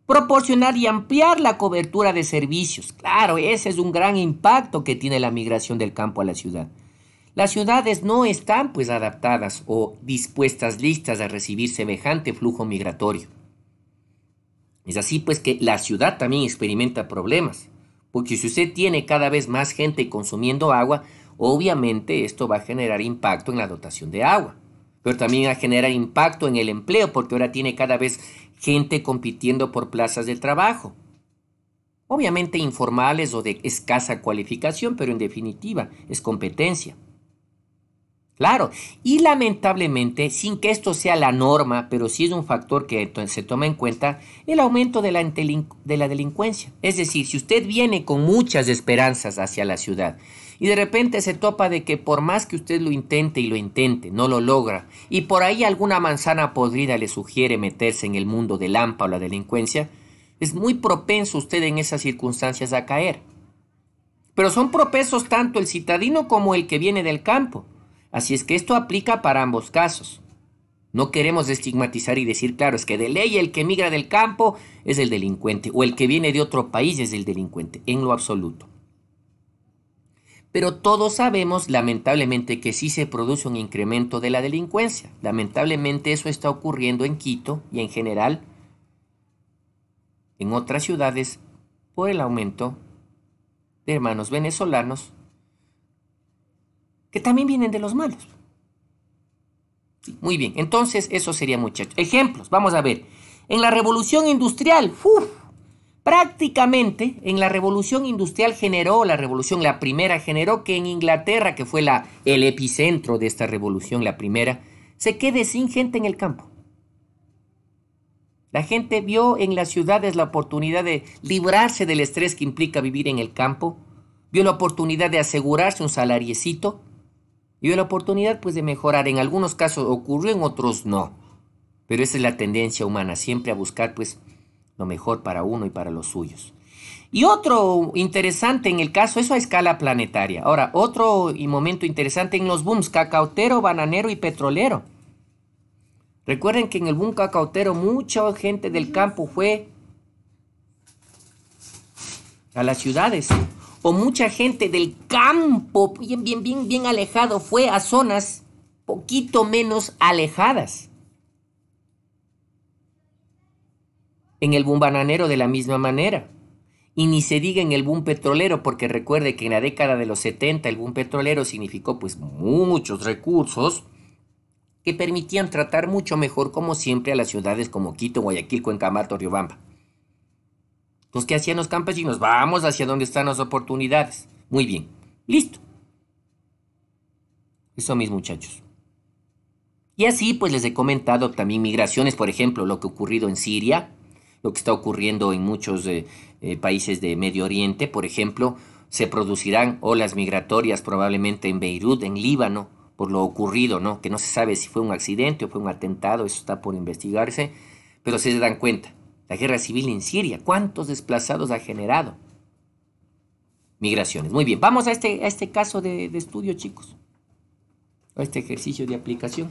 Speaker 1: proporcionar y ampliar la cobertura de servicios. Claro, ese es un gran impacto que tiene la migración del campo a la ciudad. Las ciudades no están pues adaptadas o dispuestas listas a recibir semejante flujo migratorio. Es así pues que la ciudad también experimenta problemas, porque si usted tiene cada vez más gente consumiendo agua, obviamente esto va a generar impacto en la dotación de agua, pero también va a generar impacto en el empleo, porque ahora tiene cada vez gente compitiendo por plazas de trabajo, obviamente informales o de escasa cualificación, pero en definitiva es competencia. Claro, y lamentablemente, sin que esto sea la norma, pero sí es un factor que se toma en cuenta, el aumento de la, delincuencia. Es decir, si usted viene con muchas esperanzas hacia la ciudad y de repente se topa de que por más que usted lo intente y lo intente, no lo logra, y por ahí alguna manzana podrida le sugiere meterse en el mundo del AMPA o la delincuencia, es muy propenso usted en esas circunstancias a caer. Pero son propensos tanto el citadino como el que viene del campo. Así es que esto aplica para ambos casos. No queremos estigmatizar y decir, claro, es que de ley el que migra del campo es el delincuente o el que viene de otro país es el delincuente, en lo absoluto. Pero todos sabemos, lamentablemente, que sí se produce un incremento de la delincuencia. Lamentablemente eso está ocurriendo en Quito y en general en otras ciudades por el aumento de hermanos venezolanos que también vienen de los malos. muy bien, entonces eso sería muchachos. Ejemplos, vamos a ver. En la revolución industrial, prácticamente en la revolución industrial generó, la revolución, la primera generó que en Inglaterra, que fue la, el epicentro de esta revolución, la primera, se quede sin gente en el campo. La gente vio en las ciudades la oportunidad de librarse del estrés que implica vivir en el campo, vio la oportunidad de asegurarse un salariecito y la oportunidad pues de mejorar. En algunos casos ocurrió, en otros no. Pero esa es la tendencia humana, siempre a buscar pues lo mejor para uno y para los suyos. Y otro interesante en el caso, eso a escala planetaria. Ahora, otro momento interesante en los booms, cacautero, bananero y petrolero. Recuerden que en el boom cacautero mucha gente del campo fue a las ciudades o mucha gente del campo, bien, bien, bien, bien alejado, fue a zonas poquito menos alejadas. En el boom bananero de la misma manera. Y ni se diga en el boom petrolero, porque recuerde que en la década de los 70 el boom petrolero significó pues muchos recursos que permitían tratar mucho mejor como siempre a las ciudades como Quito, Guayaquil, Cuenca, Mato, Riobamba. Entonces, pues, ¿qué hacían los campesinos? Vamos hacia donde están las oportunidades. Muy bien. Listo. Eso mis muchachos. Y así pues les he comentado también migraciones, por ejemplo, lo que ha ocurrido en Siria, lo que está ocurriendo en muchos eh, eh, países de Medio Oriente, por ejemplo, se producirán olas migratorias probablemente en Beirut, en Líbano, por lo ocurrido, ¿no? Que no se sabe si fue un accidente o fue un atentado, eso está por investigarse, pero se dan cuenta. La guerra civil en Siria, ¿cuántos desplazados ha generado? Migraciones. Muy bien, vamos a este, este caso de, de estudio, chicos. A este ejercicio de aplicación.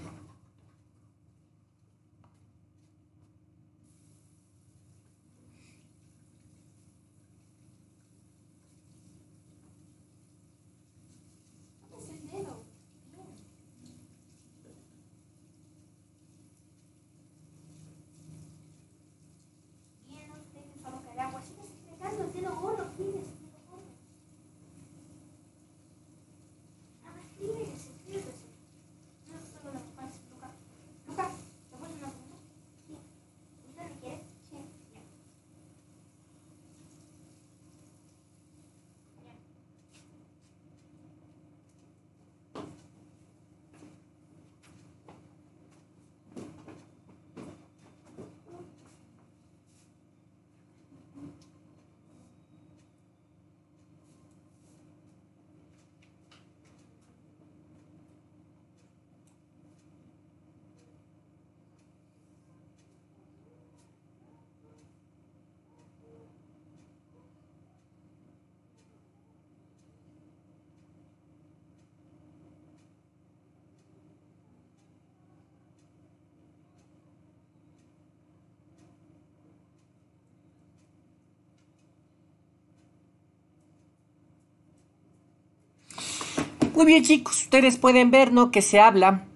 Speaker 1: Muy bien chicos, ustedes pueden ver ¿no? que se habla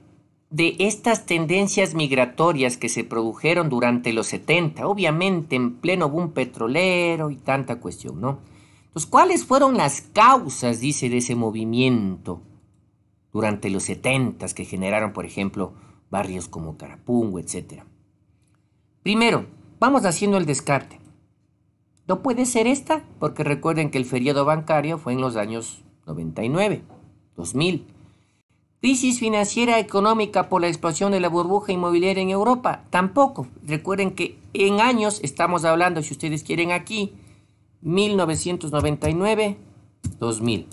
Speaker 1: de estas tendencias migratorias que se produjeron durante los 70, obviamente en pleno boom petrolero y tanta cuestión, ¿no? Entonces, ¿cuáles fueron las causas, dice, de ese movimiento durante los 70 que generaron, por ejemplo, barrios como Carapungo, etcétera? Primero, vamos haciendo el descarte. No puede ser esta, porque recuerden que el feriado bancario fue en los años 99. 2000. Crisis financiera económica por la explosión de la burbuja inmobiliaria en Europa. Tampoco. Recuerden que en años estamos hablando, si ustedes quieren aquí, 1999, 2000.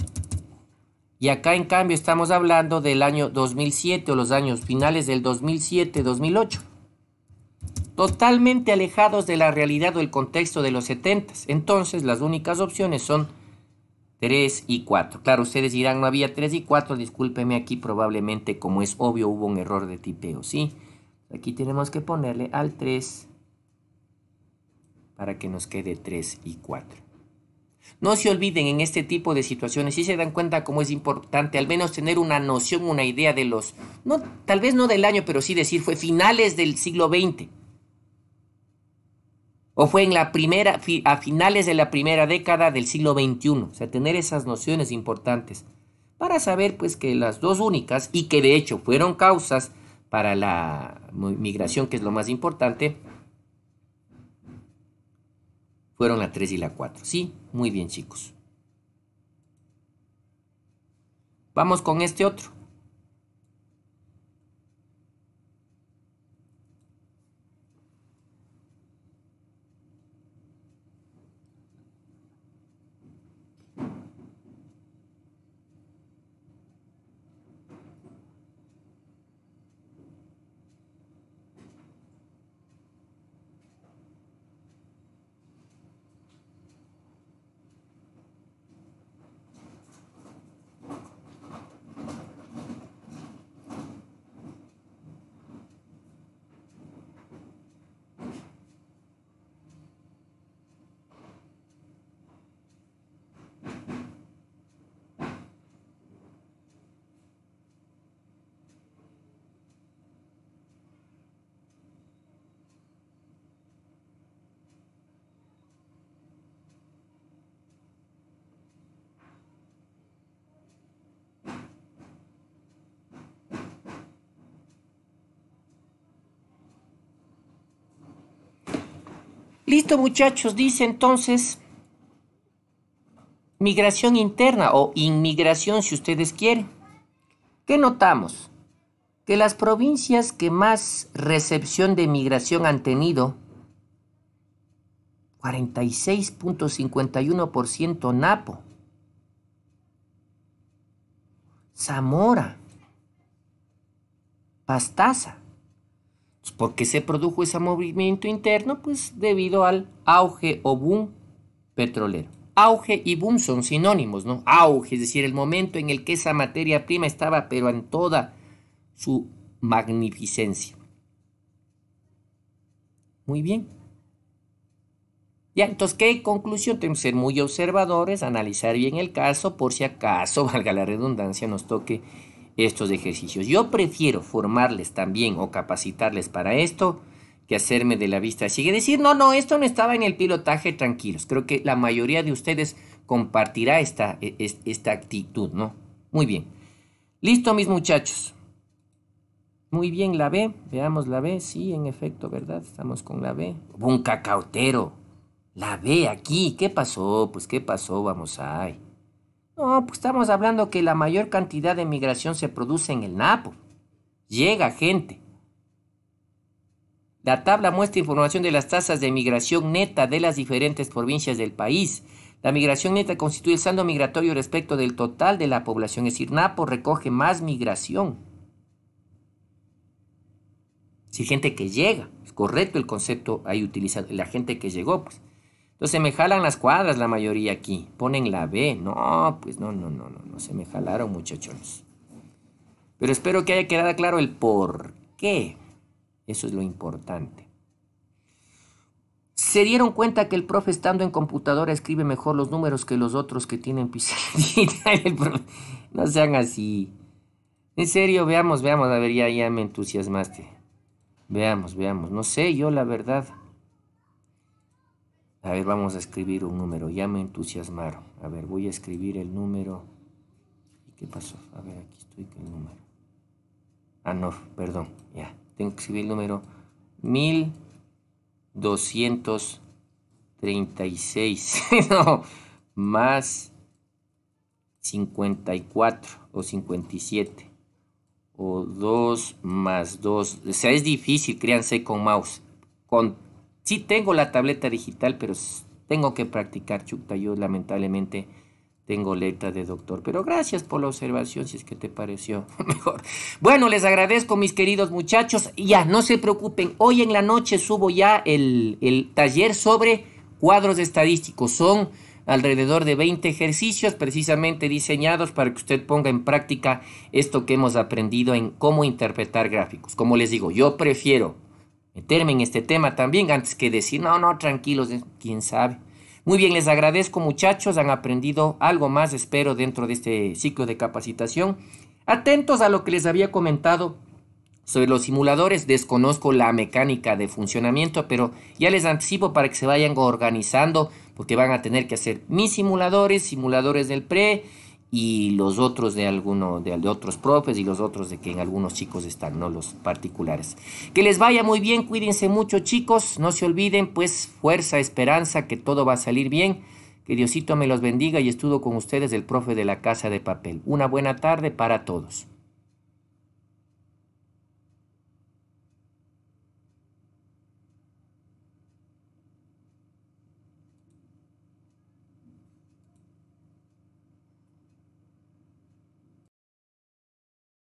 Speaker 1: Y acá en cambio estamos hablando del año 2007 o los años finales del 2007-2008. Totalmente alejados de la realidad o el contexto de los 70. Entonces las únicas opciones son 3 y 4. Claro, ustedes dirán, no había 3 y 4, discúlpeme aquí, probablemente como es obvio hubo un error de tipeo, ¿sí? Aquí tenemos que ponerle al 3 para que nos quede 3 y 4. No se olviden en este tipo de situaciones, si se dan cuenta cómo es importante al menos tener una noción, una idea de los, no, tal vez no del año, pero sí decir, fue finales del siglo XX o fue en la primera, a finales de la primera década del siglo XXI. O sea, tener esas nociones importantes para saber pues que las dos únicas y que de hecho fueron causas para la migración, que es lo más importante, fueron la 3 y la 4. Sí, muy bien chicos. Vamos con este otro. Listo muchachos, dice entonces migración interna o inmigración si ustedes quieren. ¿Qué notamos? Que las provincias que más recepción de migración han tenido, 46.51% Napo, Zamora, Pastaza, pues, ¿Por qué se produjo ese movimiento interno? Pues debido al auge o boom petrolero. Auge y boom son sinónimos, ¿no? Auge, es decir, el momento en el que esa materia prima estaba, pero en toda su magnificencia. Muy bien. Ya, entonces, ¿qué conclusión? Tenemos que ser muy observadores, analizar bien el caso, por si acaso, <laughs> valga la redundancia, nos toque estos ejercicios. Yo prefiero formarles también o capacitarles para esto que hacerme de la vista así y decir, no, no, esto no estaba en el pilotaje, tranquilos. Creo que la mayoría de ustedes compartirá esta, e, esta actitud, ¿no? Muy bien. Listo, mis muchachos. Muy bien, la B. Veamos la B. Sí, en efecto, ¿verdad? Estamos con la B. Un cacautero. La B aquí. ¿Qué pasó? Pues, ¿qué pasó? Vamos ahí. No, pues estamos hablando que la mayor cantidad de migración se produce en el Napo. Llega gente. La tabla muestra información de las tasas de migración neta de las diferentes provincias del país. La migración neta constituye el saldo migratorio respecto del total de la población, es decir, Napo recoge más migración. Si gente que llega, es correcto el concepto ahí utilizado, la gente que llegó, pues se me jalan las cuadras la mayoría aquí. Ponen la B. No, pues no, no, no, no, no. Se me jalaron muchachones. Pero espero que haya quedado claro el por qué. Eso es lo importante. Se dieron cuenta que el profe estando en computadora escribe mejor los números que los otros que tienen pisadita? no sean así. En serio, veamos, veamos. A ver, ya me entusiasmaste. Veamos, veamos. No sé, yo la verdad. A ver, vamos a escribir un número. Ya me entusiasmaron. A ver, voy a escribir el número. ¿Y qué pasó? A ver, aquí estoy con el número. Ah, no, perdón. Ya. Tengo que escribir el número 1236. <laughs> no, más 54 o 57 o 2 más 2. O sea, es difícil, créanse, con mouse. Con Sí tengo la tableta digital, pero tengo que practicar Chukta. Yo lamentablemente tengo letra de doctor. Pero gracias por la observación, si es que te pareció <laughs> mejor. Bueno, les agradezco, mis queridos muchachos. Ya, no se preocupen. Hoy en la noche subo ya el, el taller sobre cuadros estadísticos. Son alrededor de 20 ejercicios precisamente diseñados para que usted ponga en práctica esto que hemos aprendido en cómo interpretar gráficos. Como les digo, yo prefiero meterme en este tema también antes que decir, no, no, tranquilos, quién sabe. Muy bien, les agradezco muchachos, han aprendido algo más, espero, dentro de este ciclo de capacitación. Atentos a lo que les había comentado sobre los simuladores, desconozco la mecánica de funcionamiento, pero ya les anticipo para que se vayan organizando, porque van a tener que hacer mis simuladores, simuladores del pre, y los otros de algunos de, otros profes y los otros de que en algunos chicos están, no los particulares. Que les vaya muy bien, cuídense mucho chicos, no se olviden, pues fuerza, esperanza, que todo va a salir bien. Que Diosito me los bendiga y estuvo con ustedes el profe de la Casa de Papel. Una buena tarde para todos.